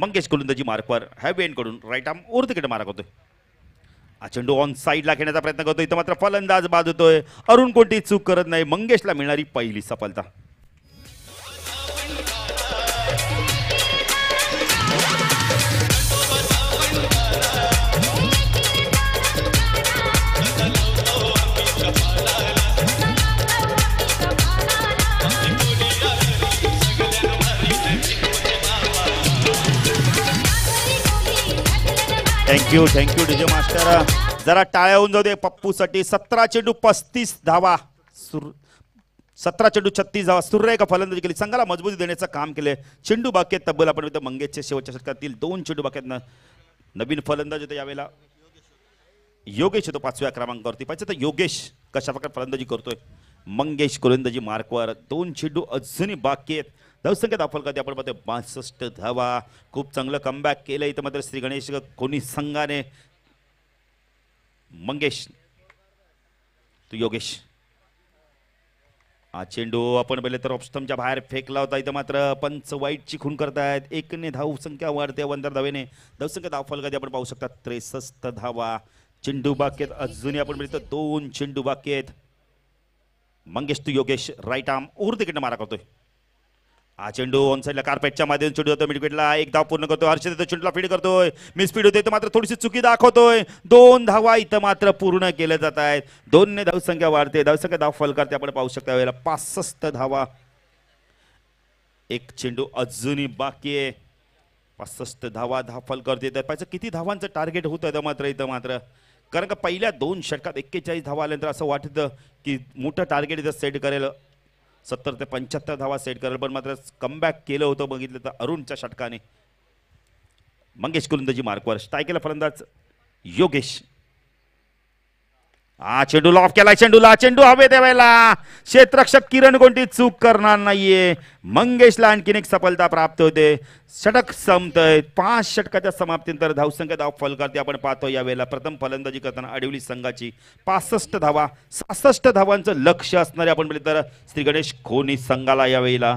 मंगेश गोलंदाजी मार्कवर हॅवेनकडून राईट आर्म ओर तिकडे मारा करतोय हा चेंडू ऑन साईडला घेण्याचा प्रयत्न करतोय इथं मात्र फलंदाज बाद अरुण कोणती चूक करत नाही मंगेशला मिळणारी पहिली सफलता थँक्यू थँक्यू डीजे मास्टर जरा टाळ्या होऊन जाऊ दे पप्पूसाठी सतरा चेंडू पस्तीस धावा सुर सतरा चेंडू छत्तीस धावा सूर्य एका फलंदाजी केली संघाला मजबूती देण्याचं काम केले चेंडू बाकी तब्बल आपण इथं मंगेशच्या शेवटच्या षटकातील दोन चेंडू बाकीत नवीन फलंदाज होतो यावेळेला योगेश होतो पाचव्या क्रमांकावरती पाहिजे तर योगेश कशा प्रकारे फलंदाजी करतोय मंगेश गोलंदाजी मार्कवर दोन चेंडू अजूनही बाकी आहेत धावसंख्या कधी आपण पाहतोय बासष्ट धावा खूप चांगलं कमबॅक केलं इथं मात्र श्री गणेश कोणी संघाने मंगेश तू योगेश हा चेंडू आपण पहिले तर ऑप्स्टमच्या बाहेर फेकला होता इथं मात्र पंच वाईटची खून करतायत एकने संख्या वाढते वंदर धावेने धावसंख्या कधी आपण पाहू शकता त्रेसष्ट धावा चेंडू बाकी अजूनही आपण मिळतो दोन चेंडू बाकी आहेत मंगेश तू योगेश राईट आर्म उर मारा करतोय हा चेंडू ऑन साईडला कार्पेटच्या माध्यमातून चेंडू होतो मिडविकेटला एक धाव पूर्ण करतो हर्षद चेंडूला फीड करतोय मिसफीड होते मात्र थोडीशी चुकी दाखवतोय दोन धावा इथं मात्र पूर्ण केल्या जात आहेत दोन ने धावसंख्या वाढते धावसंख्या धाव करते आपण पाहू शकता वेळेला पासष्ट धावा एक चेंडू अजूनही बाकी आहे पासष्ट धावा धाव करते तर पाहिजे किती धावांचं टार्गेट होतं मात्र इथं मात्र कारण का पहिल्या दोन षटकात एक्केचाळीस धावा आल्यानंतर असं वाटतं की मोठं टार्गेट इथं सेट करेल सत्तर ते पंच्याहत्तर धावा सेट करेल पण मात्र कमबॅक केलं होतं बघितलं तर अरुणच्या षटकाने मंगेश कुलंदाजी मार्कवर स्ट्रायकेला फलंदाज योगेश हा चेंडूला ऑफ केला चेंडूला चेंडू हवे देवायला क्षेत्रक्षक किरण कोणती चूक करणार नाहीये मंगेशला आणखीन एक सफलता प्राप्त होते षटक संपतय पाच षटकाच्या समाप्तीनंतर धावसंख्या धाव फलकारते आपण पाहतो यावेळेला प्रथम फलंदाजी करताना अडिवली संघाची पासष्ट धावा सासष्ट धावांचं लक्ष असणारे आपण तर श्री गणेश खोनी संघाला यावेळेला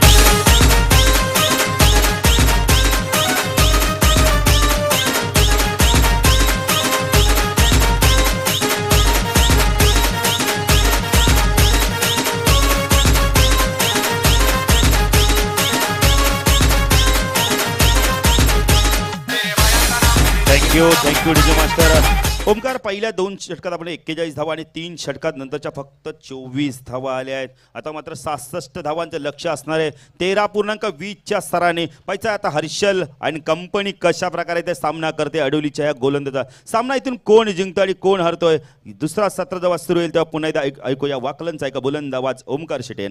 स्टुडिओचे मास्टर ओमकार पहिल्या दोन षटकात आपण एक्केचाळीस धावा आणि तीन षटकात नंतरच्या फक्त चोवीस धावा आल्या आहेत आता मात्र सासष्ट धावांचं लक्ष असणार आहे तेरा पूर्णांक वीसच्या स्तराने पाहिजे आता हर्षल आणि कंपनी कशा प्रकारे ते सामना करते अडोलीच्या या गोलंदाचा सामना इथून कोण जिंकतो आणि कोण हरतोय दुसरा सत्र जेव्हा सुरू होईल तेव्हा पुन्हा एकदा ऐकूया वाकलनचा एका बोलंदावाज ओमकार शेटे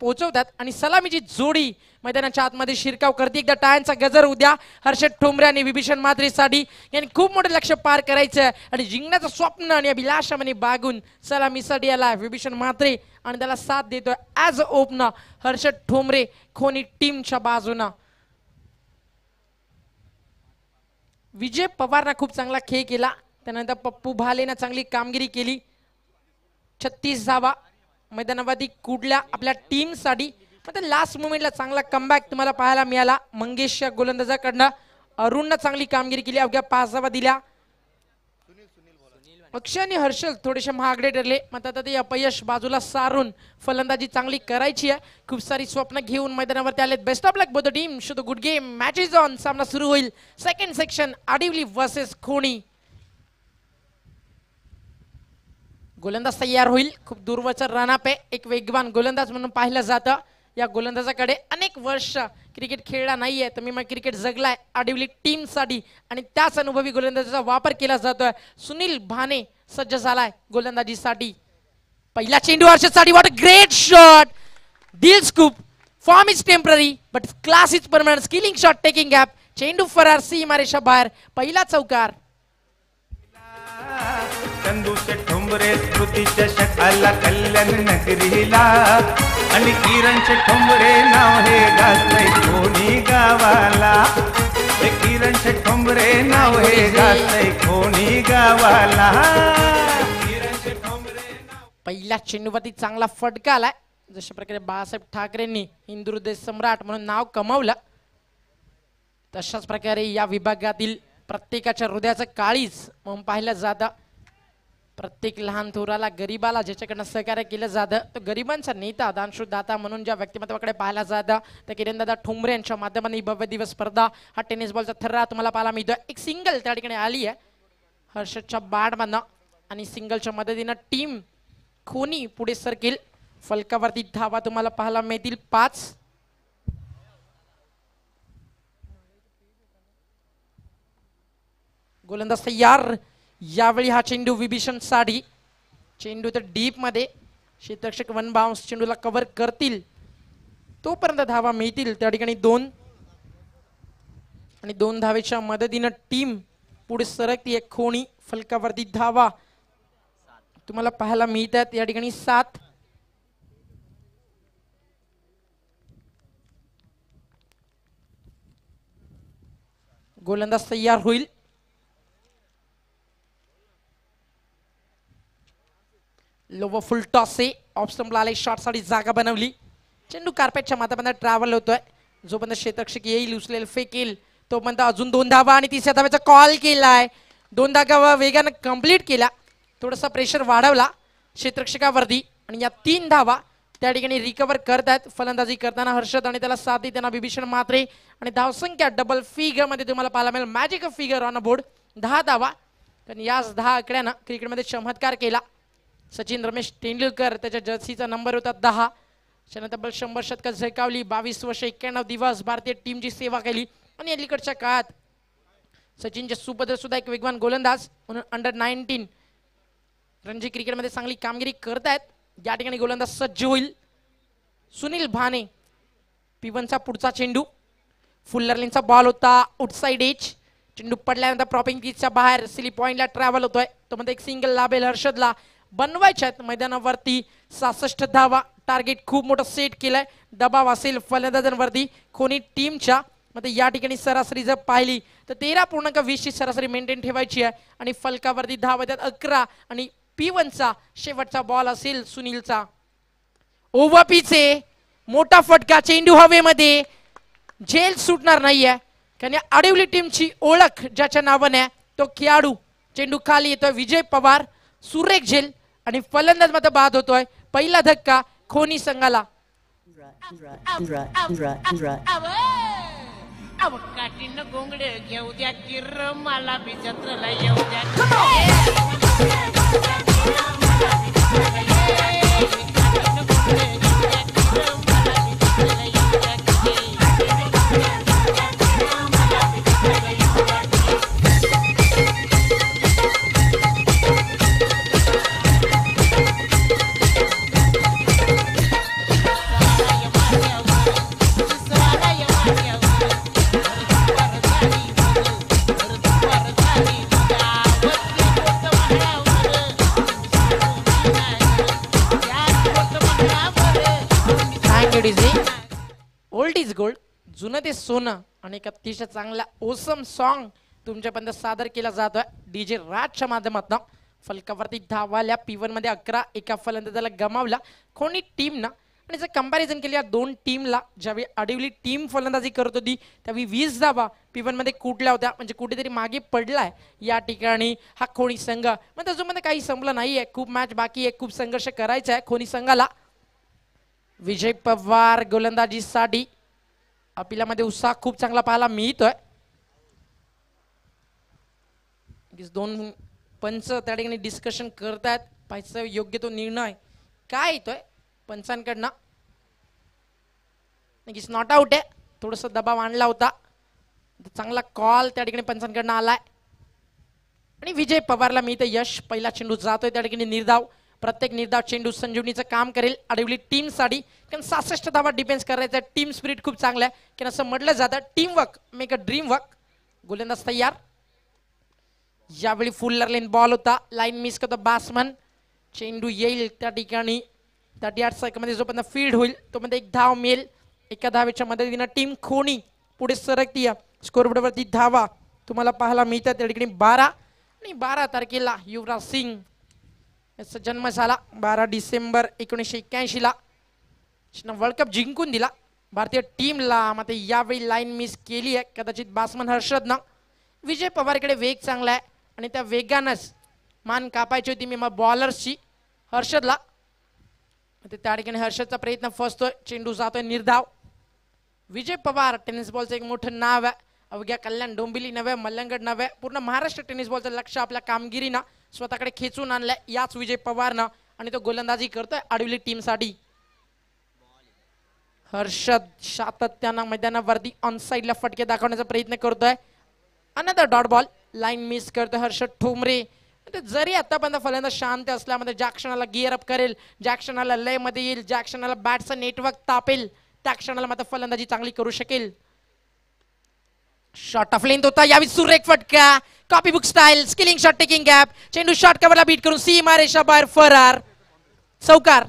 पोहोचवतात आणि सलामीची जोडी मैदानाच्या आतमध्ये शिरकाव करते एकदा टायांचा गजर उद्या हर्षद ठोंबरे आणि विभीषण साडी यांनी खूप मोठे लक्ष पार करायचं आणि जिंकण्याचं स्वप्न आणि अभिलाषामध्ये बागून सलामीसाठी आला विभीषण मात्रे आणि त्याला साथ देतोय as a opener Harshad Thombre Khoni टीमच्या बाजूनं विजय पवारनं खूप चांगला खेळ केला त्यानंतर पप्पू भालेनं चांगली कामगिरी केली छत्तीस जावा मैदानावादी कुडल्या आपल्या टीमसाठी मग लास्ट मुमेंटला चांगला कमबॅक तुम्हाला पाहायला मिळाला मंगेशच्या गोलंदाजाकडनं अरुणनं चांगली कामगिरी केली अवघ्या पाच धावा दिल्या अक्षय आणि हर्षल थोडेसे महागडे ठरले मग आता ते अपयश बाजूला सारून फलंदाजी चांगली करायची आहे खूप सारी स्वप्न घेऊन मैदानावरती आले बेस्ट ऑफ लक बोध टीम शुद्ध गुड गेम मॅच ऑन सामना सुरू होईल second section Adivali versus Khoni गोलंदाज तयार होईल खूप दूरवरचा आहे एक वेगवान गोलंदाज म्हणून पाहिलं जातं या गोलंदाजाकडे अनेक वर्ष क्रिकेट खेळला नाहीये तर मी क्रिकेट जगलाय आडिवली टीमसाठी आणि त्याच अनुभवी गोलंदाजाचा वापर केला जातोय सुनील भाने सज्ज झालाय गोलंदाजीसाठी पहिला चेंडू वर्षासाठी what great shot dilscoop form is temporary but class is permanent skilling shot taking gap चेंडू फरार सी मारेशा बाहेर पहिला चौकार चंदूचे ठोंबरे स्मृतीच्या शकाला कल्याण नगरीला आणि किरणचे ठोंबरे नाव हे गाजले कोणी गावाला हे किरणचे ठोंबरे नाव हे गाजले कोणी गावाला पहिला चेंडूवरती चांगला फटका आलाय जशा प्रकारे बाळासाहेब ठाकरेंनी हिंदुहृदय सम्राट म्हणून नाव कमावलं तशाच प्रकारे या विभागातील प्रत्येकाच्या हृदयाचं काळीच म्हणून पाहिलं जातं प्रत्येक लहान थोराला गरीबाला ज्याच्याकडनं सहकार्य केलं जातं तो गरिबांचा नेता दानशूर दाता म्हणून ज्या व्यक्तिमत्वाकडे पाहायला जातं तर किरणदादा ठुमरे यांच्या माध्यमाने ही भव्य दिवस स्पर्धा हा टेनिस बॉलचा थर्रा तुम्हाला पाहायला मिळतो एक सिंगल त्या ठिकाणी आली आहे हर्षदच्या बाडमधनं आणि सिंगलच्या मदतीनं टीम खोनी पुढे सरकेल फलकावरती धावा तुम्हाला पाहायला मिळतील पाच गोलंदाज तयार यावेळी हा चेंडू विभीषण साडी चेंडू तर डीप मध्ये शेतरक्षक वन बाउन्स चेंडूला कव्हर करतील तोपर्यंत धावा मिळतील त्या ठिकाणी दोन आणि दोन धावेच्या मदतीनं टीम पुढे सरकती एक खोणी फलकावरती धावा तुम्हाला पाहायला मिळत आहेत या ठिकाणी सात गोलंदाज तयार होईल लोव फुल टॉस आहे ऑफ स्टंपला शॉर्ट शॉर्टसाठी जागा बनवली चेंडू कार्पेटच्या मातापर्यंत ट्रॅव्हल होतोय जोपर्यंत क्षेत्रक्षक येईल उचलेल फेकेल तोपर्यंत अजून दोन धावा आणि तिसऱ्या धाव्याचा कॉल केलाय दोन धागा वेगानं कम्प्लीट केला थोडासा प्रेशर वाढवला क्षेत्रक्षकावरती आणि या तीन धावा त्या ठिकाणी रिकव्हर करत आहेत फलंदाजी करताना हर्षद आणि त्याला साथ देताना विभीषण मात्रे आणि धावसंख्या डबल फिगरमध्ये तुम्हाला पाहायला मिळेल magic figure on a board दहा धावा कारण याच दहा आकड्यानं क्रिकेटमध्ये चमत्कार केला सचिन रमेश तेंडुलकर त्याच्या जर्सीचा नंबर होता दहा त्यानंतर बल शंभर शतक झळकावली बावीस वर्ष एक्क्याण्णव दिवस भारतीय टीमची सेवा केली आणि अलीकडच्या काळात सचिनच्या सुबद्दल सुद्धा एक वेगवान गोलंदाज म्हणून अंडर नाईन्टीन रणजी क्रिकेटमध्ये चांगली कामगिरी करत आहेत या ठिकाणी गोलंदाज सज्ज होईल सुनील भाने पिवनचा पुढचा चेंडू फुल्लरलिनचा बॉल होता आउटसाईड एच चेंडू पडल्यानंतर प्रॉपिंग बाहेर सिली पॉईंटला ट्रॅव्हल होतोय तो मध्ये एक सिंगल लाभेल हर्षदला बनवायच्या आहेत मैदानावरती सासष्ट धावा टार्गेट खूप मोठं सेट केलाय दबाव असेल फलंदाजांवरती कोणी टीमच्या मध्ये या ठिकाणी सरासरी जर पाहिली तर तेरा पूर्णांक ची सरासरी मेंटेन ठेवायची आहे आणि फलकावरती धाव त्यात अकरा आणि पी वनचा शेवटचा बॉल असेल सुनीलचा ओवापीचे मोठा फटका चेंडू हवेमध्ये जेल सुटणार नाहीये कारण या अडिवली टीमची ओळख ज्याच्या नावाने तो खेळाडू चेंडू खाली येतोय विजय पवार सुरेख झेल आणि फलंदाज मात्र बाद होतोय पहिला धक्का खोनी संघाला गोंगडे घेऊ द्या किरमाला मला बी येऊ द्या ते सोनं आणि एक अतिशय चांगला ओसम सॉन्ग तुमच्यापर्यंत सादर केला जातोय डी जे राजच्या माध्यमातून फलकावरती धावाल्या पिवन मध्ये अकरा एका फलंदाजाला गमावला कोणी ना आणि जर कंपॅरिझन केली या दोन टीमला ज्यावेळी अडिवली टीम फलंदाजी करत होती त्यावेळी वीस धावा मध्ये कुठल्या होत्या म्हणजे कुठेतरी मागे पडलाय या ठिकाणी हा खोणी संघ मग म्हणजे मध्ये काही संपलं नाहीये खूप मॅच बाकी आहे खूप संघर्ष करायचा आहे खोणी संघाला विजय पवार गोलंदाजी गोलंदाजीसाठी अपिलामध्ये उत्साह खूप चांगला पाहायला मिळतोय दोन पंच त्या ठिकाणी डिस्कशन करतायत पाहिजे योग्य तो निर्णय काय येतोय पंचांकडनं नक्कीच नॉट आउट आहे थोडस दबाव आणला होता चांगला कॉल त्या ठिकाणी पंचांकडनं आलाय आणि विजय पवारला मिळतं यश पहिला चेंडू जातोय त्या ठिकाणी निर्धाव प्रत्येक निर्धाव चेंडू संजीवनीचं काम करेल अडवली टीम साडी कारण सासष्ट धावा डिफेन्स करायचा टीम स्पिरिट खूप चांगला आहे कारण असं म्हटलं जातं team work make a dream work गोलंदाज तयार यावेळी फुल्लर लेन बॉल होता लाईन मिस करतो बॅट्समन चेंडू येईल त्या ठिकाणी थर्टी आठ सेकंडमध्ये जोपर्यंत फील्ड होईल तोपर्यंत एक धाव मिळेल एका धावेच्या मदतीनं टीम खोणी पुढे सरकती या स्कोरबोर्डवरती धावा तुम्हाला पाहायला मिळतात त्या ठिकाणी बारा आणि बारा तारखेला युवराज सिंग याचा जन्म झाला बारा डिसेंबर एकोणीसशे एक्क्याऐंशीला वर्ल्ड कप जिंकून दिला भारतीय टीमला मात्र यावेळी लाईन मिस केली आहे कदाचित बासमन ना विजय पवारकडे वेग चांगला आहे आणि त्या वेगानंच मान कापायची होती मी मग बॉलर्सची हर्षदला त्या ठिकाणी हर्षदचा प्रयत्न फसतोय चेंडू जातोय निर्धाव विजय पवार टेनिस बॉलचं एक मोठं नाव आहे अवघ्या कल्याण डोंबिली नव्या मल्लंगड नव्या पूर्ण महाराष्ट्र टेनिस बॉलचं लक्ष आपल्या कामगिरीनं स्वतःकडे खेचून आणल्या याच विजय पवारनं आणि तो गोलंदाजी करतोय आडवली टीमसाठी हर्षद सातत्यानं मैदानावरती ऑन ला फटके दाखवण्याचा प्रयत्न करतोय another dot ball line miss करतोय हर्षद ठोमरे जरी आतापर्यंत फलंदाज शांत असल्यामध्ये ज्या क्षणाला गिअर अप करेल ज्या क्षणाला मध्ये येईल ज्या क्षणाला बॅटचं नेटवर्क तापेल त्या क्षणाला मात्र फलंदाजी चांगली करू शकेल शॉट ऑफ लेंथ होता यावेळी सुरेख फटका copybook style skilling shot taking gap चेंडू शॉट कव्हरला बीट करून सी मारेशा बाहेर फरार सौकार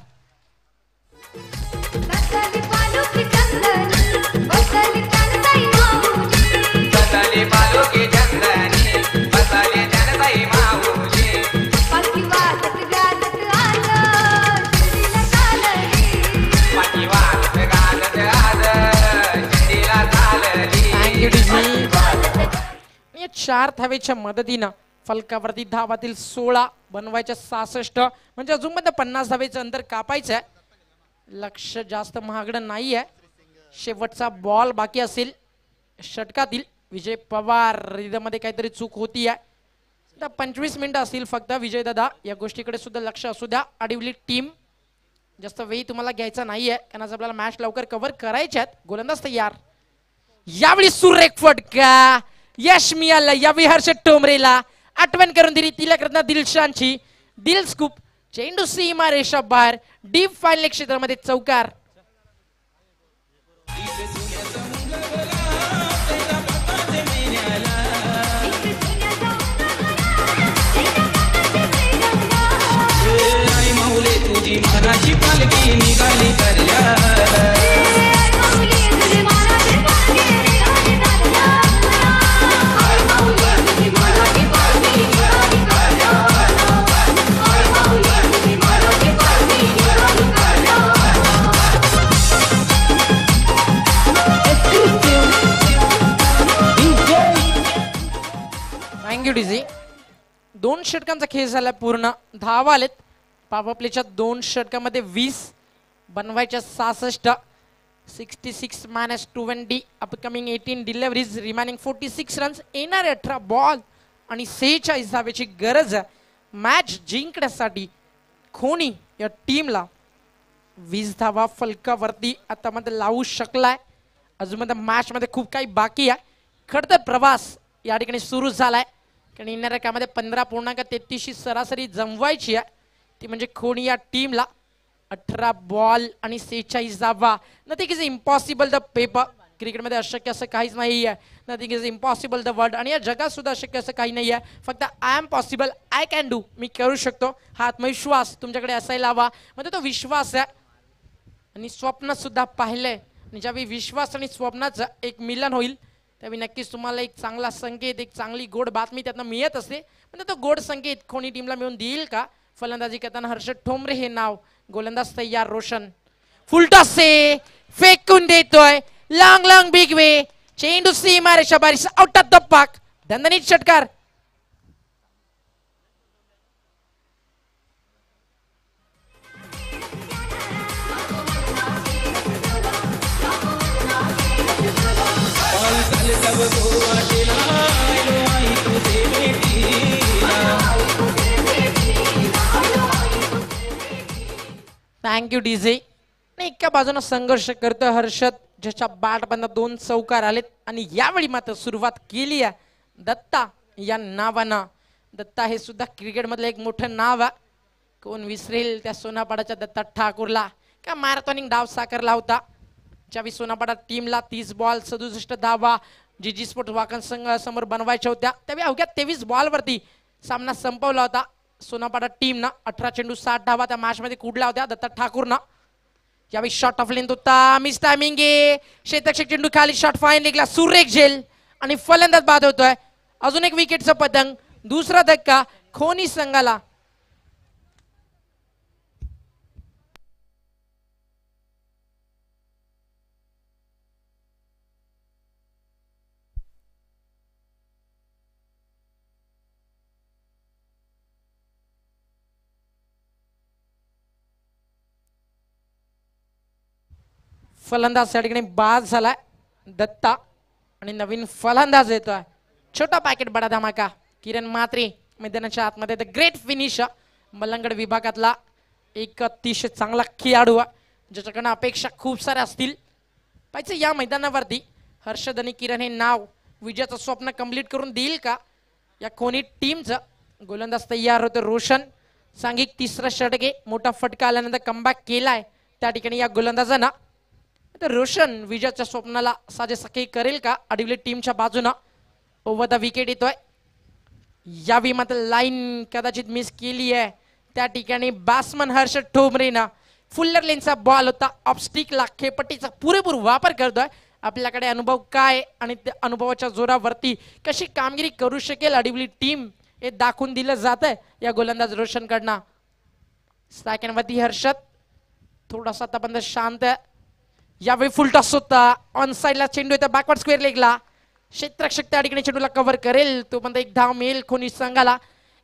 चार धावेच्या मदतीनं फलकावरती धावातील सोळा बनवायच्या सहासष्ट म्हणजे अजून मध्ये पन्नास धावेचं अंतर कापायचं आहे लक्ष जास्त महागडं नाही आहे शेवटचा बॉल बाकी असेल षटकातील विजय पवार रिदमध्ये काहीतरी चूक होती आहे पंचवीस मिनिटं असतील फक्त दादा या गोष्टीकडे सुद्धा लक्ष असू द्या आडिवली टीम जास्त वेळी तुम्हाला घ्यायचा नाही आहे कारण आज आपल्याला मॅच लवकर कव्हर करायच्यात गोलंदाज तयार यावेळी सुरेख फटका यश मियाला या विहर्ष टोमरेला आठवण करून दिली तिला रत्न दिलशांची दिल चेंडू सीमा रेषा बार डीप फायनल क्षेत्रामध्ये चौकार षटकांचा खेळ झाला पूर्ण धावा आलेत पापापलेच्या दोन षटकामध्ये वीस बनवायच्या सहासष्ट sixty six minus twenty upcoming eighteen deliveries remaining forty six runs येणारे अठरा बॉल आणि सेहेचाळीस धावेची गरज आहे मॅच जिंकण्यासाठी खोणी या टीमला वीस धावा फलकावरती आता मध्ये लावू शकलाय अजून मध्ये मॅचमध्ये खूप काही बाकी आहे खडतर प्रवास या ठिकाणी सुरू झालाय कारण येणाऱ्या काळामध्ये पंधरा पूर्णांक तेहतीसशी सरासरी जमवायची आहे ती म्हणजे खोणी या टीमला अठरा बॉल आणि सेहेचाळीस जावा nothing is impossible the paper क्रिकेटमध्ये अशक्य असं काहीच नाही आहे nothing is impossible the world आणि या जगात सुद्धा अशक्य असं काही नाही आहे फक्त I am possible I can do मी करू शकतो हा आत्मविश्वास तुमच्याकडे असायला हवा म्हणजे तो विश्वास आहे आणि स्वप्न सुद्धा पाहिलंय आणि ज्यावेळी विश्वास आणि स्वप्नाचं एक मिलन होईल त्यावेळी नक्कीच तुम्हाला एक चांगला संकेत एक चांगली गोड बातमी त्यातनं मिळत असते म्हणजे तो गोड संकेत कोणी टीमला मिळून देईल का फलंदाजी करताना हर्षद ठोंबरे हे नाव गोलंदाज तयार रोशन फुलटॉस से फेकून देतोय लांग लांग बिग वे चेंडू सी मारे शबारी आउट ऑफ द पाक धंदनीत षटकार थँक्यू डीजे आणि एका बाजूने संघर्ष करतो हर्षद ज्याच्या बंद दोन चौकार आलेत आणि यावेळी मात्र सुरुवात केली आहे दत्ता या नावानं दत्ता हे सुद्धा क्रिकेटमधलं एक मोठं नाव आहे कोण विसरेल त्या सोनापाडाच्या दत्ता ठाकूरला का मॅरेथॉनिक डाव साकारला होता ज्यावेळी सोनापाडा टीमला तीस बॉल सदुसष्ट धावा जी जी स्पोर्ट वाकन संघासमोर बनवायच्या होत्या त्यावेळी अवघ्या तेवीस बॉलवरती सामना संपवला होता सोनापाडा टीमनं अठरा चेंडू सात धावा त्या मध्ये कुडला होत्या दत्ता ना यावेळी शॉर्ट ऑफ लेंथ होता मिस टायमिंग शेतक्षक चेंडू खाली शॉर्ट फाईन निघला सुरेख झेल आणि फलंदाज बाद होतोय अजून एक विकेटचं पतंग दुसरा धक्का खोनी संघाला फलंदाज या ठिकाणी बाद झालाय दत्ता आणि नवीन फलंदाज येतोय छोटा पॅकेट बडा धमाका किरण मात्रे मैदानाच्या आतमध्ये द ग्रेट फिनिश मलंगड विभागातला एक अतिशय चांगला खेळाडू आहे ज्याच्याकडनं अपेक्षा खूप साऱ्या असतील पाहिजे या मैदानावरती हर्षद आणि किरण हे नाव विजयाचं स्वप्न कंप्लीट करून देईल का या कोणी टीमचं गोलंदाज तयार होतो रोशन सांघिक तिसरा षटके मोठा फटका आल्यानंतर कमबॅक केलाय त्या ठिकाणी या गोलंदाजांना तर रोशन विजयाच्या स्वप्नाला साजे काही करेल का अडिवली टीमच्या बाजूनं ओव्हर द विकेट येतोय या विमात लाईन कदाचित मिस केली आहे त्या ठिकाणी बॅट्समन हर्ष ना फुल्लर लेनचा बॉल होता ऑपस्टिकला खेपटीचा पुरेपूर वापर करतोय आपल्याकडे अनुभव काय आणि त्या अनुभवाच्या जोरावरती कशी कामगिरी करू शकेल अडिवली टीम हे दाखवून दिलं जात या गोलंदाज रोशनकडनं स्ट्रायकॅनवरती हर्षद थोडासा आता शांत आहे यावेळी फुल टॉस होता ऑन साईडला चेंडू येतो बॅकवर्ड स्क्वेअर लेगला क्षेत्रक्षक त्या ठिकाणी चेंडूला कव्हर करेल तो पण एक धाव मिळेल कोणी संघाला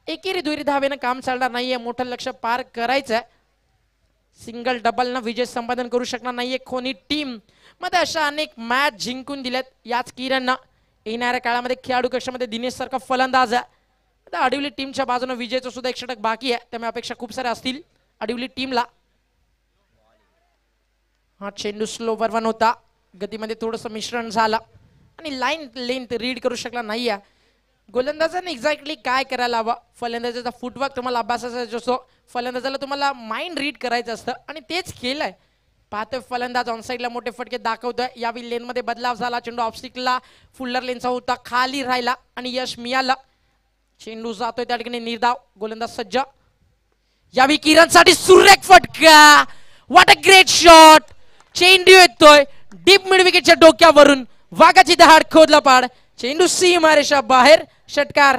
एकेरी दुहेरी धावेनं काम चालणार नाहीये मोठं लक्ष पार करायचं सिंगल डबल न विजय संपादन करू शकणार नाहीये कोणी टीम मध्ये अशा अनेक मॅच जिंकून दिल्यात याच किरणनं येणाऱ्या काळामध्ये खेळाडू कक्षामध्ये दिनेश सारखा फलंदाज आहे आडिवली अडिवली टीमच्या बाजूने विजयचं सुद्धा एक षटक बाकी आहे त्यामुळे अपेक्षा खूप साऱ्या असतील अडिवली टीमला हा चेंडू स्लोवर वन होता गतीमध्ये थोडंसं मिश्रण झालं आणि लाईन लेंथ रीड करू शकला नाही आहे गोलंदाजाने एक्झॅक्टली काय करायला हवं फलंदाजाचा फुटवर्क तुम्हाला अभ्यासाचा जसो फलंदाजाला तुम्हाला माइंड रीड करायचं असतं आणि तेच खेळ आहे पाहतोय फलंदाज ऑन साईडला मोठे फटके दाखवतोय यावेळी लेनमध्ये बदलाव झाला चेंडू सिकला फुल्लर लेनचा होता खाली राहिला आणि यश मियाला चेंडू जातोय त्या ठिकाणी निर्धाव गोलंदाज सज्ज यावेळी किरणसाठी सुरेख फटका व्हॉट अ ग्रेट शॉट चेंडू येतोय डीप मिड विकेटच्या डोक्यावरून वाघाची दहाड खोदला पाड चेंडू सी मारेशा बाहेर षटकार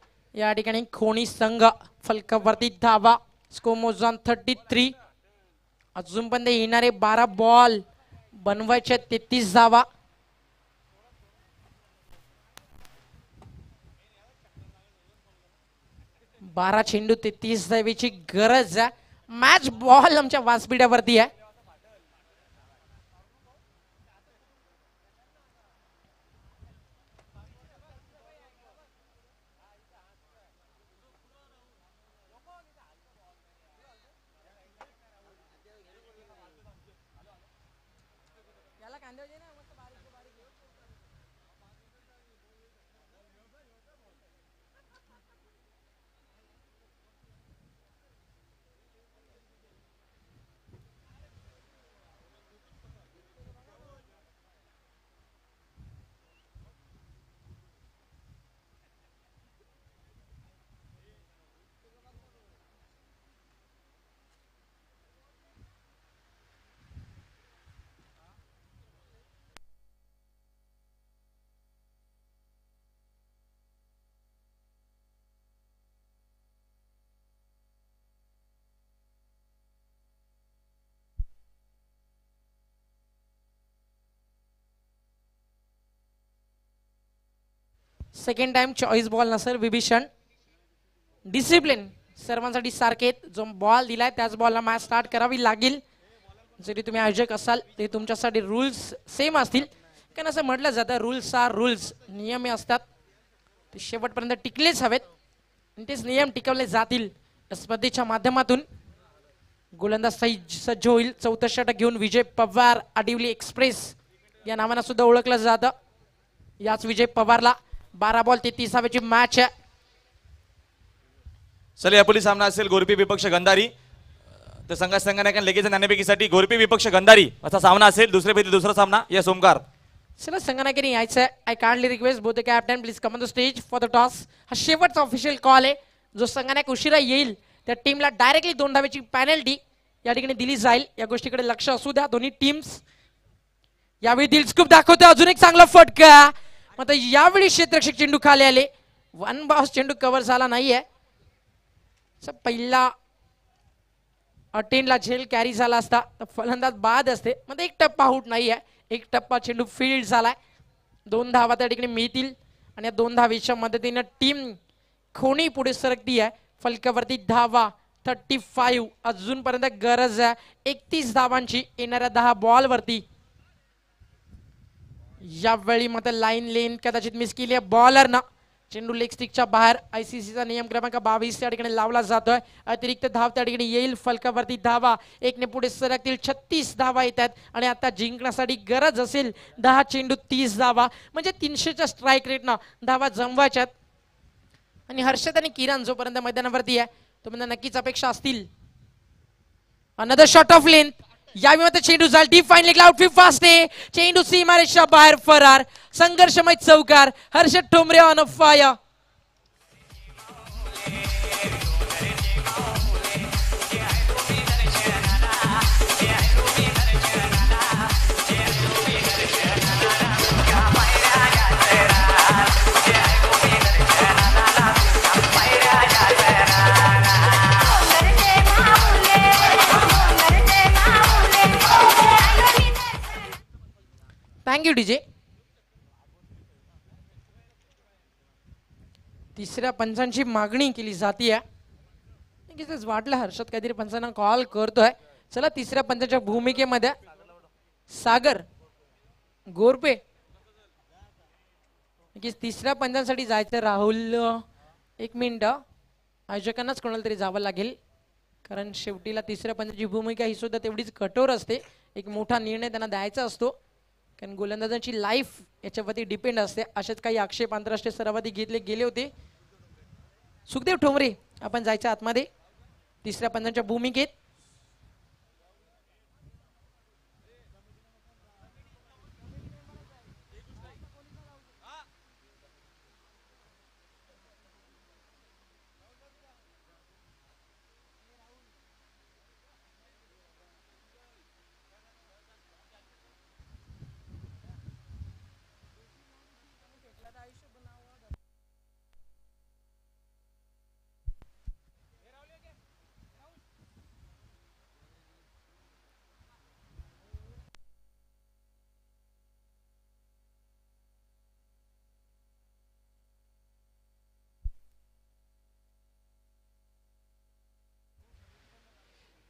या ठिकाणी खोणी संघ फलकावरती धावा स्कोमोझॉन थर्टी थ्री अजून पण ते येणारे बारा बॉल बनवायचे तेहतीस धावा बारा चेंडू तेहतीस धावेची गरज आहे मॅच बॉल आमच्या वासपीड्यावरती आहे सेकंड टाइम चॉईस बॉल नसेल विभीषण डिसिप्लिन सर्वांसाठी सारखे जो बॉल दिलाय त्याच बॉलला मॅच स्टार्ट करावी लागेल जरी तुम्ही आयोजक असाल तरी तुमच्यासाठी रूल्स सेम असतील कारण असं म्हटलं जातं रूल्स आर रूल्स नियम असतात ते शेवटपर्यंत टिकलेच हवेत आणि तेच नियम टिकवले जातील स्पर्धेच्या माध्यमातून गोलंदाज सज्ज होईल चौथं षटक घेऊन विजय पवार आडिवली एक्सप्रेस या नावानं सुद्धा ओळखलं जातं याच विजय पवारला बारा बॉल ते मॅच चल या पुढील सामना असेल गोरपी विपक्ष गंधारी तर संघा संघाने लगेच नाण्यापैकीसाठी गोरपी विपक्ष गंधारी असा सामना असेल दुसरे पैकी दुसरा सामना या सोमकार चला संगनागिरी यायचं I kindly request both captain please come on the stage for the toss हा शेवटचा ऑफिशियल कॉल आहे जो संगनायक उशिरा येईल त्या टीमला डायरेक्टली दोन धाव्याची पॅनल्टी या ठिकाणी दिली जाईल या गोष्टीकडे लक्ष असू द्या दोन्ही टीम्स यावेळी दिलस्कूप दाखवते अजून एक चांगला फटका मग आता यावेळी क्षेत्रक्षक चेंडू खाली आले वन बाउस चेंडू कव्हर झाला नाही आहे पहिला अटेनला झेल कॅरी झाला असता तर फलंदाज बाद असते मग एक टप्पा हुट नाही आहे एक टप्पा चेंडू फील्ड झालाय दोन धावा त्या ठिकाणी मिळतील आणि या दोन धावेच्या मदतीनं टीम कोणी पुढे सरकती आहे फलकावरती धावा थर्टी फाईव्ह अजूनपर्यंत गरज आहे एकतीस धावांची येणाऱ्या दहा बॉलवरती यावेळी मात्र लाईन लेन कदाचित मिस केली आहे बॉलरनं चेंडू लेग स्टिकच्या बाहेर आयसीसीचा नियम क्रमांक बावीस त्या ठिकाणी लावला जातोय अतिरिक्त धाव त्या ठिकाणी येईल फलकावरती धावा एकने पुढे सरकतील छत्तीस धावा येतात आणि आता जिंकण्यासाठी गरज असेल दहा चेंडू तीस धावा म्हणजे तीनशेच्या स्ट्राईक रेटनं धावा जमवायच्यात आणि हर्षद आणि किरण जोपर्यंत मैदानावरती आहे तो नक्कीच अपेक्षा असतील अनदर शॉट ऑफ लेंथ यावेळी चेंडू झाला डीप फाईन लेगला आउटफील्ड फास्टने चेंडू सीमारेषा बाहेर फरार संघर्षमय चौकार Harshad Thombare on fire thank you D J तिसऱ्या पंचांची मागणी केली जाते वाटलं हर्षद काहीतरी पंचांना कॉल करतोय चला तिसऱ्या पंचाच्या भूमिकेमध्ये सागर गोरपे तिसऱ्या पंचांसाठी जायचं राहुल एक मिनिट आयोजकांनाच कोणाला तरी जावं लागेल कारण शेवटीला तिसऱ्या पंचाची भूमिका ही सुद्धा तेवढीच कठोर असते एक मोठा निर्णय त्यांना द्यायचा असतो कारण गोलंदाजांची लाईफ याच्यावरती डिपेंड असते असेच काही आक्षेप आंतरराष्ट्रीय सरावादी घेतले गेले होते सुखदेव ठोमरे आपण जायचं आतमध्ये तिसऱ्या पंधराच्या भूमिकेत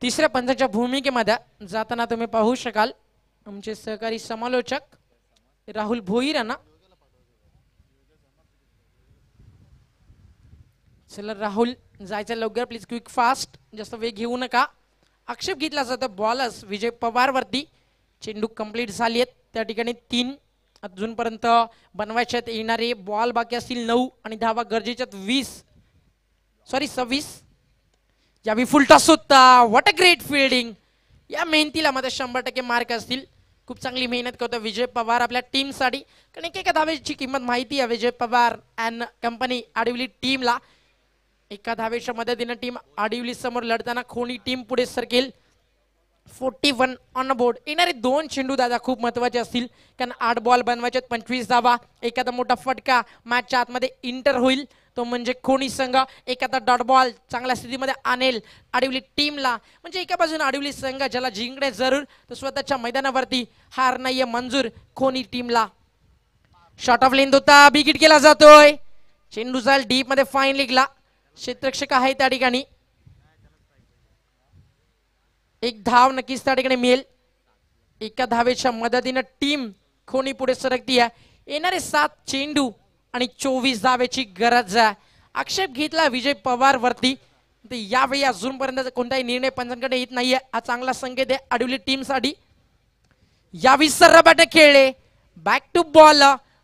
तिसऱ्या पंथाच्या भूमिकेमध्ये जाताना तुम्ही पाहू शकाल आमचे सहकारी समालोचक राहुल भोईर यांना चला राहुल जायचं लवकर प्लीज क्विक फास्ट जास्त वेग घेऊ नका आक्षेप घेतला जातो बॉलर्स विजय पवारवरती चेंडू कंप्लीट झाली आहेत त्या ठिकाणी तीन अजूनपर्यंत बनवायच्यात येणारे बॉल बाकी असतील नऊ आणि धावा गरजेच्यात वीस सॉरी सव्वीस यावी फुलटा सुद्धा व्हॉट अ ग्रेट फिल्डिंग या मेहनतीला मध्ये शंभर टक्के मार्क असतील खूप चांगली मेहनत करतो विजय पवार आपल्या टीमसाठी कारण एक एका धावेची किंमत माहिती आहे विजय पवार अँड कंपनी आडिवली टीमला एका धावेच्या मदतीनं टीम आडिवली समोर लढताना खोणी टीम पुढे सरकेल फोर्टी वन ऑन बोर्ड येणारे दोन चेंडू दादा खूप महत्वाचे असतील कारण आठ बॉल बनवायचे पंचवीस धावा एखादा मोठा फटका मॅचच्या आतमध्ये इंटर होईल तो म्हणजे कोणी संघ एखादा डॉट बॉल चांगल्या स्थितीमध्ये आणेल आडिवली टीमला म्हणजे एका बाजूने आडिवली संघ ज्याला जिंकणे जरूर तर स्वतःच्या मैदानावरती हार नाहीये मंजूर कोणी टीमला शॉर्ट ऑफ लेंद होता बिगिट केला जातोय चेंडू जाईल डीप मध्ये फाईन लिगला क्षेत्रक्षक आहे त्या ठिकाणी एक धाव नक्कीच त्या ठिकाणी मिळेल एका धावेच्या मदतीनं टीम कोणी पुढे सरकती आहे येणारे सात चेंडू आणि चोवीस धाव्याची गरज आक्षेप घेतला विजय पवार वरती यावेळी अजूनपर्यंत कोणताही निर्णय पंचांकडे येत नाहीये हा चांगला संकेत आहे आडवली टीमसाठी यावेळी सर्व बॅटक खेळले बॅक टू बॉल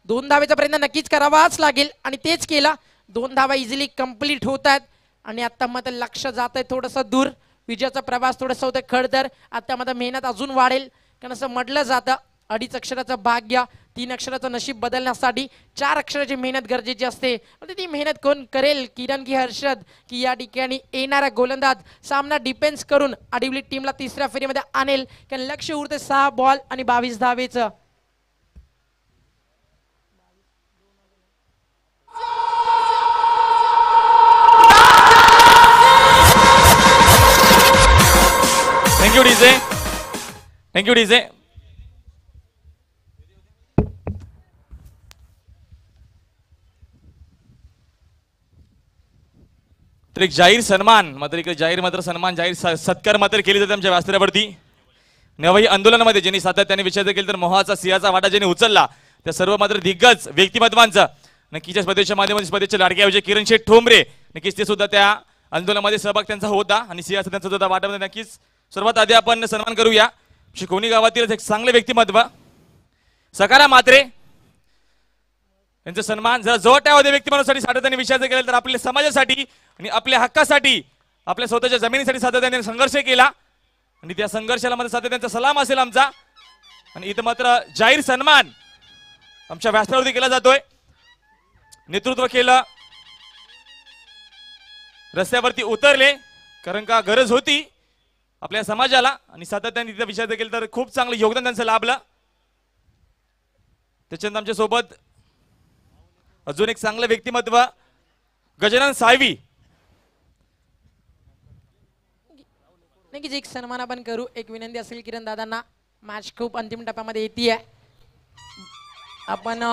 दोन धावेचा प्रयत्न नक्कीच करावाच लागेल आणि तेच केला दोन धावा इझिली कम्प्लीट होत आहेत आणि आता मग लक्ष जात आहे थोडंसं दूर विजयाचा प्रवास थोडासा होतं खडतर आता मात्र मेहनत अजून वाढेल कारण असं म्हटलं जातं अडीच अक्षराचा भाग घ्या तीन अक्षराचं नशीब बदलण्यासाठी चार अक्षराची मेहनत गरजेची असते म्हणजे ती मेहनत कोण करेल किरण की हर्षद की या ठिकाणी येणारा गोलंदाज सामना डिफेन्स करून अडीवली टीमला तिसऱ्या फेरीमध्ये आणेल कारण लक्ष उरते सहा बॉल आणि बावीस धावेचं थँक्यू डीजे थँक्यू डीजे तर एक जाहीर सन्मान मात्र एक जाहीर मात्र सन्मान जाहीर सत्कार मात्र केली जाते आमच्या व्यासपीठावरती नवही आंदोलनामध्ये ज्यांनी सातत्याने विचार केला तर मोहाचा सिंहाचा वाटा ज्यांनी उचलला त्या सर्व मात्र दिग्गज व्यक्तिमत्वांचा नक्कीच्या स्पर्धेच्या माध्यमातून लाडक्या लाडके किरण शेठ ठोंबरे नक्कीच ते सुद्धा त्या आंदोलनामध्ये सहभाग त्यांचा होता आणि सिंहाचा त्यांचा सुद्धा वाटामध्ये नक्कीच सर्वात आधी आपण सन्मान करूया कोणी गावातील एक चांगले व्यक्तिमत्व सकारा मात्रे त्यांचा सन्मान जरा जवळ ठेवा व्यक्ती व्यक्तिमानासाठी सातत्याने विचार केला तर आपल्या समाजासाठी आणि आपल्या हक्कासाठी आपल्या स्वतःच्या जमिनीसाठी सातत्याने संघर्ष केला आणि त्या संघर्षाला माझा त्यांचा सलाम असेल आमचा आणि इथं मात्र जाहीर सन्मान आमच्या व्यासावरती केला जातोय नेतृत्व केलं रस्त्यावरती उतरले कारण का गरज होती आपल्या समाजाला आणि सातत्याने तिथे विचार केला तर खूप चांगलं योगदान त्यांचं लाभलं त्याच्यानंतर आमच्यासोबत अजून एक चांगलं व्यक्तिमत्व गजानन साळवी नक्कीच एक सन्मान आपण करू एक विनंती असेल किरण दादांना मॅच खूप अंतिम टप्प्यामध्ये येते आहे आपण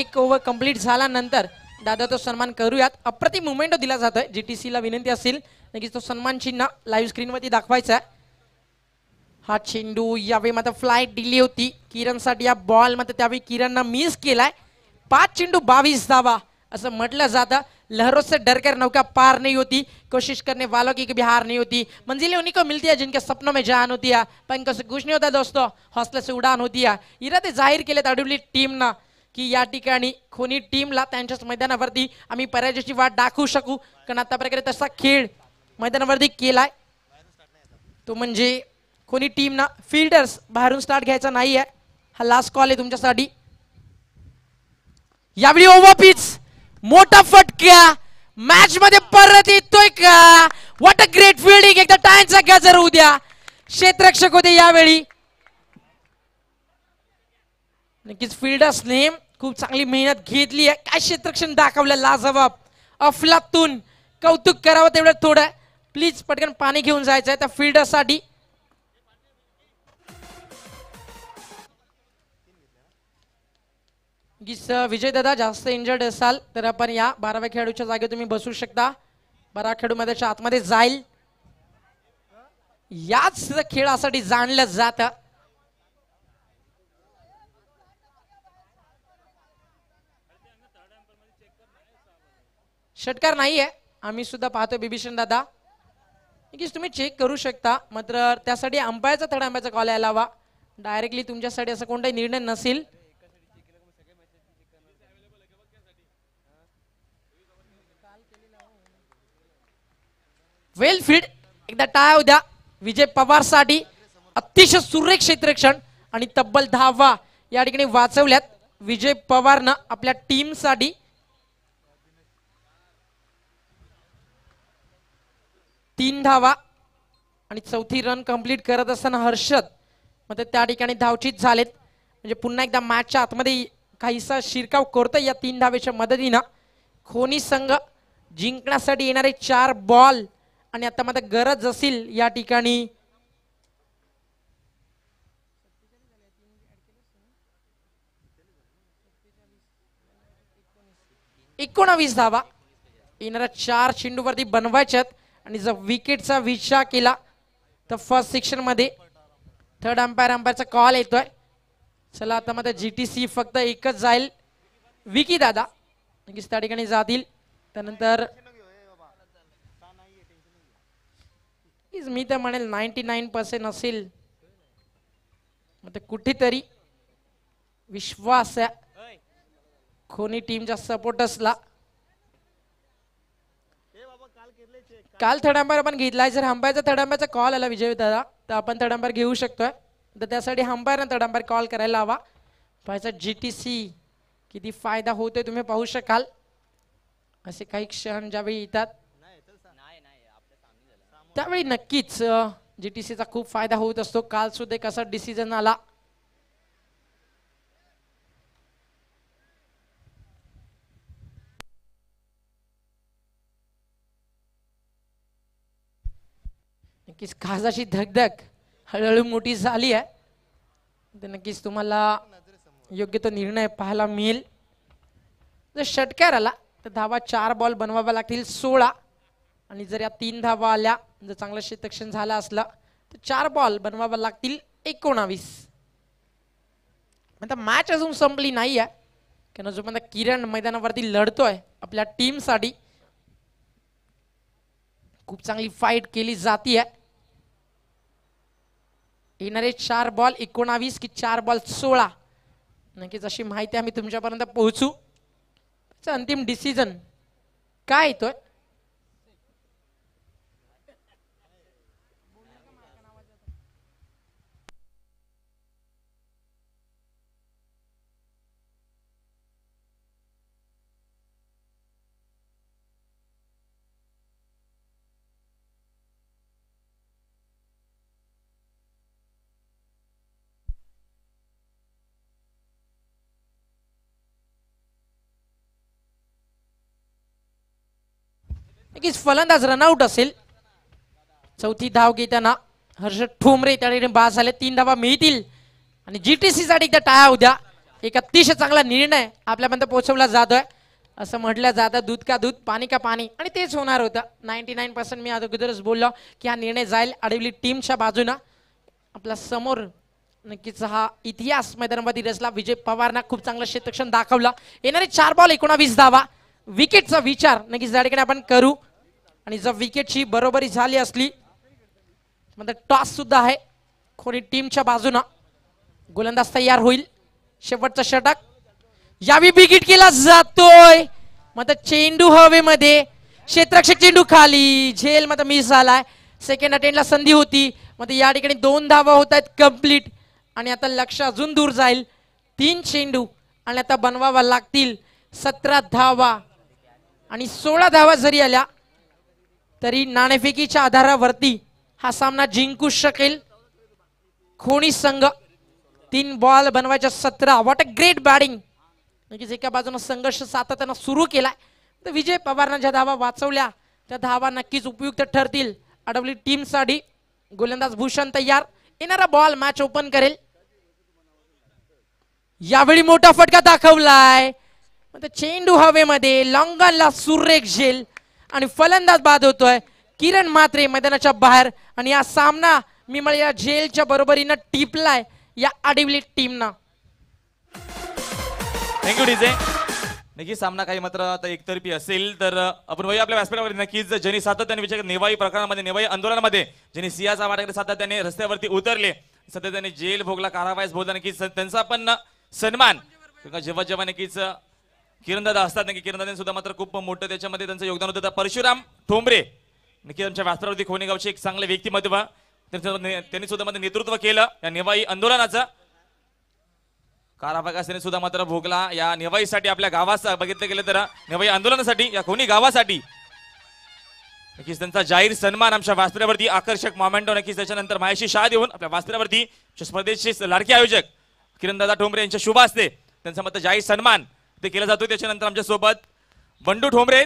एक ओव्हर कंप्लीट झाल्यानंतर दादा तो सन्मान करूयात अप्रतिम मुवमेंट दिला जातोय जी टी सीला विनंती असेल नक्कीच तो सन्मान चिन्ह लाईव्ह वरती दाखवायचा आहे हा चेंडू यावेळी मात्र फ्लाईट दिली होती किरणसाठी या बॉल मात्र त्यावेळी किरणनं मिस केलाय पाच चेंडू बावीस धावा असं म्हटलं जातं लहरो से नौका पार नाही होती कोशिश करने वालों की कभी हार नहीं होती मंजिलें उन्हीं को मिलती है जिनके सपनों में जान होती है पण कसं से कुछ नहीं होता दोस्तों हौसले से उडान होती है इरादे जाहीर केलेत अडवली ना की या ठिकाणी कोणी टीमला त्यांच्याच मैदानावरती आम्ही पराजयाची वाट दाखवू शकू कारण आता प्रकारे तसा खेळ मैदानावरती केलाय तो म्हणजे कोणी ना फिल्डर्स बाहेरून स्टार्ट घ्यायचा नाही आहे हा लास्ट कॉल आहे तुमच्यासाठी यावेळी ओवापीच मोठा फटक्या मॅच मध्ये परत येतोय का वॉट अ ग्रेट फिल्डिंग एकदा टायन गॅजर उद्या द्या क्षेत्ररक्षक होते यावेळी नक्कीच नेम खूप चांगली मेहनत घेतली आहे काय क्षेत्रक्षण दाखवलं लाजवाब अफलातून कौतुक करावं तेवढं थोडं प्लीज पटकन पाणी घेऊन जायचं आहे त्या फिल्डरसाठी विजय दादा जास्त इंजर्ड असाल तर आपण या बाराव्या खेळाडूच्या जागे तुम्ही बसू शकता बारा खेळाडू मध्ये आतमध्ये जाईल याच खेळासाठी जाणलं जात षटकार नाहीये आम्ही सुद्धा पाहतो बिभीषण दादा की तुम्ही चेक करू शकता मात्र त्यासाठी अंपायरचा थर्ड अंपायरचा कॉल यायला हवा डायरेक्टली तुमच्यासाठी असा कोणताही निर्णय नसेल वेल फिल्ड एकदा टाळा उद्या विजय पवार साठी अतिशय सुरेख क्षेत्ररक्षण आणि तब्बल धावा या ठिकाणी वाचवल्यात विजय पवारनं आपल्या टीमसाठी तीन धावा आणि चौथी रन कंप्लीट करत असताना हर्षद मग त्या ठिकाणी धावचीत झालेत म्हणजे पुन्हा एकदा मॅचच्या आतमध्ये काहीसा शिरकाव करतोय या तीन धावेच्या मदतीनं खोनी संघ जिंकण्यासाठी येणारे चार बॉल आणि आता मात्र गरज असेल या ठिकाणी एकोणावीस धावा येणाऱ्या चार चेंडूवरती बनवायच्यात आणि जर विकेटचा विचार केला तर फर्स्ट सेक्शन मध्ये थर्ड अंपायर अंपायरचा कॉल येतोय चला आता मात्र जी टी सी फक्त एकच जाईल विकी दादा नक्कीच त्या ठिकाणी जातील त्यानंतर प्लीज मी तर म्हणेल नाईन्टी नाईन पर्सेंट असेल मग ते कुठेतरी विश्वास आहे कोणी टीमच्या सपोर्टर्सला काल थडांबर आपण घेतलाय जर हंबायचा थडांब्याचा कॉल आला विजय दादा तर आपण थडांबर घेऊ शकतोय तर त्यासाठी हंबायरनं थडांबर कॉल करायला हवा पाहिजे जी टी सी किती फायदा होतोय तुम्ही पाहू शकाल असे काही क्षण ज्यावेळी येतात त्यावेळी नक्कीच जी टी सीचा खूप फायदा होत असतो काल सुद्धा एक असा डिसिजन आला नक्कीच अशी धगधग हळूहळू मोठी झाली आहे तर नक्कीच तुम्हाला योग्य तो निर्णय पाहायला मिळेल जर षटकार आला तर धावा चार बॉल बनवावा लागतील सोळा आणि जर या तीन धावा आल्या जर म्हणजे चांगला शेतक्षण झालं असलं तर चार बॉल बनवावा लागतील एकोणावीस म्हणजे मॅच अजून संपली नाही आहे कारण जोपर्यंत किरण मैदानावरती लढतोय आपल्या टीमसाठी खूप चांगली फाईट केली जाती आहे येणारे चार बॉल एकोणावीस की चार बॉल सोळा नक्कीच अशी माहिती आम्ही तुमच्यापर्यंत पोहोचू त्याचं अंतिम डिसिजन काय येतोय नक्कीच फलंदाज रनआउट असेल चौथी धाव घेताना हर्ष ठोंबरे त्या बास आले तीन धावा मिळतील आणि जी टी सीसाठी एकदा टाळ्या उद्या एक अतिशय चांगला निर्णय आपल्यापर्यंत पोहोचवला जातोय असं म्हटलं जातं दूध का दूध पाणी का पाणी आणि तेच होणार होतं नाईन्टी नाईन पर्सेंट मी अगोदरच बोललो की हा निर्णय जाईल अडवली टीमच्या बाजूनं आपला समोर नक्कीच हा इतिहास मैदानामध्ये रचला विजय पवारना खूप चांगलं क्षेत्रक्षण दाखवला येणारे चार बॉल एकोणावीस धावा विकेटचा विचार नक्कीच त्या ठिकाणी आपण करू आणि जर विकेटची बरोबरी झाली असली म्हणजे टॉस सुद्धा आहे कोणी टीमच्या बाजूनं गोलंदाज तयार होईल शेवटचा षटक यावी विकेट केला जातोय मग म्हणजे चेंडू हवेमध्ये क्षेत्रक्षक चेंडू खाली झेल मग म्हणजे मिस झालाय सेकंड अटेंडला संधी होती मग म्हणजे या ठिकाणी दोन धावा होत आहेत कम्प्लीट आणि आता लक्ष अजून दूर जाईल तीन चेंडू आणि आता बनवावा लागतील सतरा धावा आणि सोळा धावा जरी आल्या तरी नाणेफेकीच्या आधारावरती हा सामना जिंकू शकेल खोणी संघ तीन बॉल बनवायच्या सतरा वॉट अ ग्रेट बॅटिंग नक्कीच एका बाजूनं संघर्ष सातत्यानं सुरू केलाय तर विजय पवारनं ज्या धावा वाचवल्या त्या धावा नक्कीच उपयुक्त ठरतील अडवली टीमसाठी गोलंदाज भूषण तयार येणारा बॉल मॅच ओपन करेल यावेळी मोठा फटका दाखवलाय चेंडू हवेमध्ये लॉंगनला सुरेख झेल आणि फलंदाज बाद होतोय किरण मात्रे मैदानाच्या बाहेर आणि या सामना मी म्हणजे या जेलच्या बरोबरीनं टिपलाय या आडिवली टीमना थँक्यू डीजे नक्की सामना काही मात्र आता एकतर्फी असेल तर आपण बघूया आपल्या व्यासपीठावर नक्कीच ज्यांनी सातत्याने विचार नेवाई प्रकरणामध्ये नेवाई आंदोलनामध्ये ज्यांनी सियाचा वाटाकडे सातत्याने रस्त्यावरती उतरले सध्या त्यांनी जेल भोगला कारावायस भोगला नक्कीच त्यांचा पण सन्मान जेव्हा जेव्हा नक्कीच किरणदादा असतात ना की सुद्धा मात्र खूप मोठं त्याच्यामध्ये त्यांचं योगदान होतं परशुराम ठोंबरे नक्की आमच्या वास्तवावरती खोनेगावचे एक चांगले व्यक्तिमत्व त्यांनी सुद्धा मध्ये नेतृत्व केलं या नेवाई आंदोलनाचं काराबागासाने सुद्धा मात्र भोगला या नेवाईसाठी आपल्या गावाचा बघितलं गेलं तर नेवाई आंदोलनासाठी या खोनी गावासाठी नक्कीच त्यांचा जाहीर सन्मान आमच्या वास्तव्यावरती आकर्षक मोमेंटो नक्कीच त्याच्यानंतर मायाशी शाह देऊन आपल्या वास्तव्यावरती स्पर्धेचे लाडके आयोजक किरणदादा ठोंबरे यांच्या शुभ असते त्यांचा मात्र जाहीर सन्मान ते केला जातो त्याच्यानंतर सोबत बंडू ठोंबरे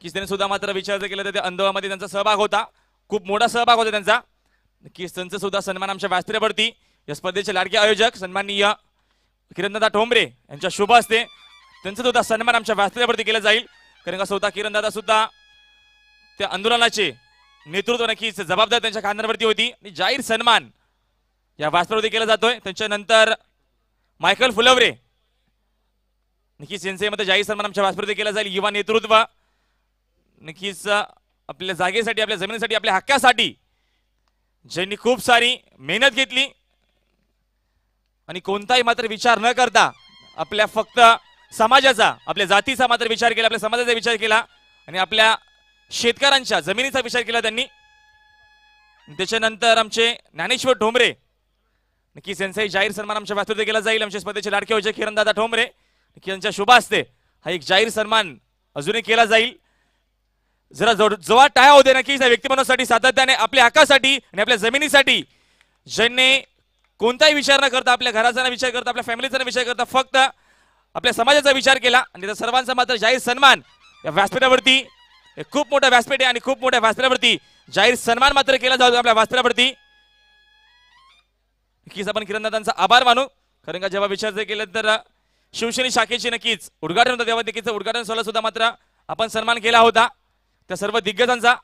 किस त्यांनी सुद्धा मात्र विचार केला तर आंदोलनामध्ये त्यांचा सहभाग होता खूप मोठा सहभाग होता त्यांचा नक्कीच त्यांचा सुद्धा सन्मान आमच्या व्यासपीठावरती या स्पर्धेचे लाडके आयोजक सन्माननीय किरणदादा ठोंबरे यांच्या शुभ असते त्यांचा सुद्धा सन्मान आमच्या व्यासपीठावरती केला जाईल कारण का स्वतः किरणदादा सुद्धा त्या आंदोलनाचे नेतृत्व नक्कीच जबाबदारी त्यांच्या खांद्यांवरती होती आणि जाहीर सन्मान या व्यासपीठावरती केला जातोय त्यांच्यानंतर मायकल फुलवरे नक्कीच एनसीएमध्ये जाहीर सन्मान आमच्या भास्पृती केला जाईल युवा नेतृत्व नक्कीच आपल्या जागेसाठी आपल्या जमिनीसाठी आपल्या हक्कासाठी ज्यांनी खूप सारी मेहनत घेतली आणि कोणताही मात्र विचार न करता आपल्या फक्त समाजाचा आपल्या जातीचा मात्र विचार केला आपल्या समाजाचा विचार केला आणि आपल्या शेतकऱ्यांच्या जमिनीचा विचार केला त्यांनी त्याच्यानंतर आमचे ज्ञानेश्वर ठोंबरे नक्कीच यांचाही जाहीर सन्मान आमच्या वास्तुते केला जाईल आमच्या स्पर्धेचे लाडके होते किरणदादा ठोंबरे त्यांच्या शोभा असते हा एक जाहीर सन्मान अजूनही केला जाईल जरा जवळ टाळ्या होते नक्कीच व्यक्तिमत्वासाठी सातत्याने आपल्या हक्कासाठी आणि आपल्या जमिनीसाठी ज्यांनी कोणताही विचार न करता आपल्या घराचा विचार करता आपल्या फॅमिलीचा विचार करता फक्त आपल्या समाजाचा विचार केला आणि त्या सर्वांचा मात्र जाहीर सन्मान या व्यासपीठावरती खूप मोठ्या व्यासपीठ आहे आणि खूप मोठ्या व्यासपीठावरती जाहीर सन्मान मात्र केला जातो आपल्या व्यासपीठावरती नक्कीच आपण किरणदादांचा आभार मानू कारण का जेव्हा विचार जर केला तर शिवसेने शाखेची नक्कीच उद्घाटन होतं तेव्हा देखील उद्घाटन सोहळा सुद्धा मात्र आपण सन्मान केला होता त्या सर्व दिग्गजांचा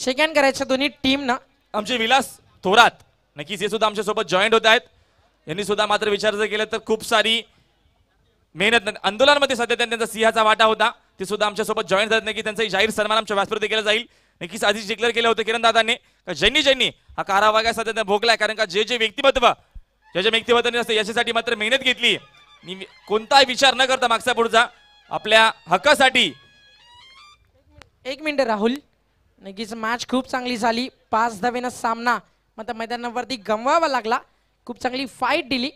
शेकॅन करायच्या दोन्ही टीम ना आमचे विलास थोरात नक्कीच हे सुद्धा आमच्या सोबत जॉईंट होत आहेत यांनी सुद्धा मात्र विचार जर तर खूप सारी मेहनत आंदोलनामध्ये सध्या त्यांचा सिंहाचा वाटा होता ते सुद्धा आमच्या सोबत जॉईन झाले नक्की त्यांचा जाहीर सन्मान आमच्या व्यासपूर्ती केला जाईल नक्कीच आधीच डिक्लेअर केलं होतं किरण दादाने ज्यांनी ज्यांनी हा कारावागाचा त्यांना भोगलाय कारण का जे जे व्यक्तिमत्व जे जे व्यक्तिमत्वाने असते याच्यासाठी मात्र मेहनत घेतली कोणताही विचार न करता मागचा पुढचा आपल्या हक्कासाठी एक मिनिट राहुल नक्कीच मॅच खूप चांगली झाली पाच धावेनं सामना मग मैदानावरती गमवावा लागला खूप चांगली फाईट दिली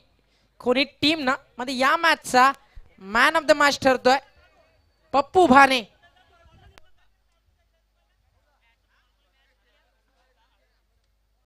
कोणी टीम ना मग या मॅचचा मॅन ऑफ द मॅच ठरतोय पप्पू भाने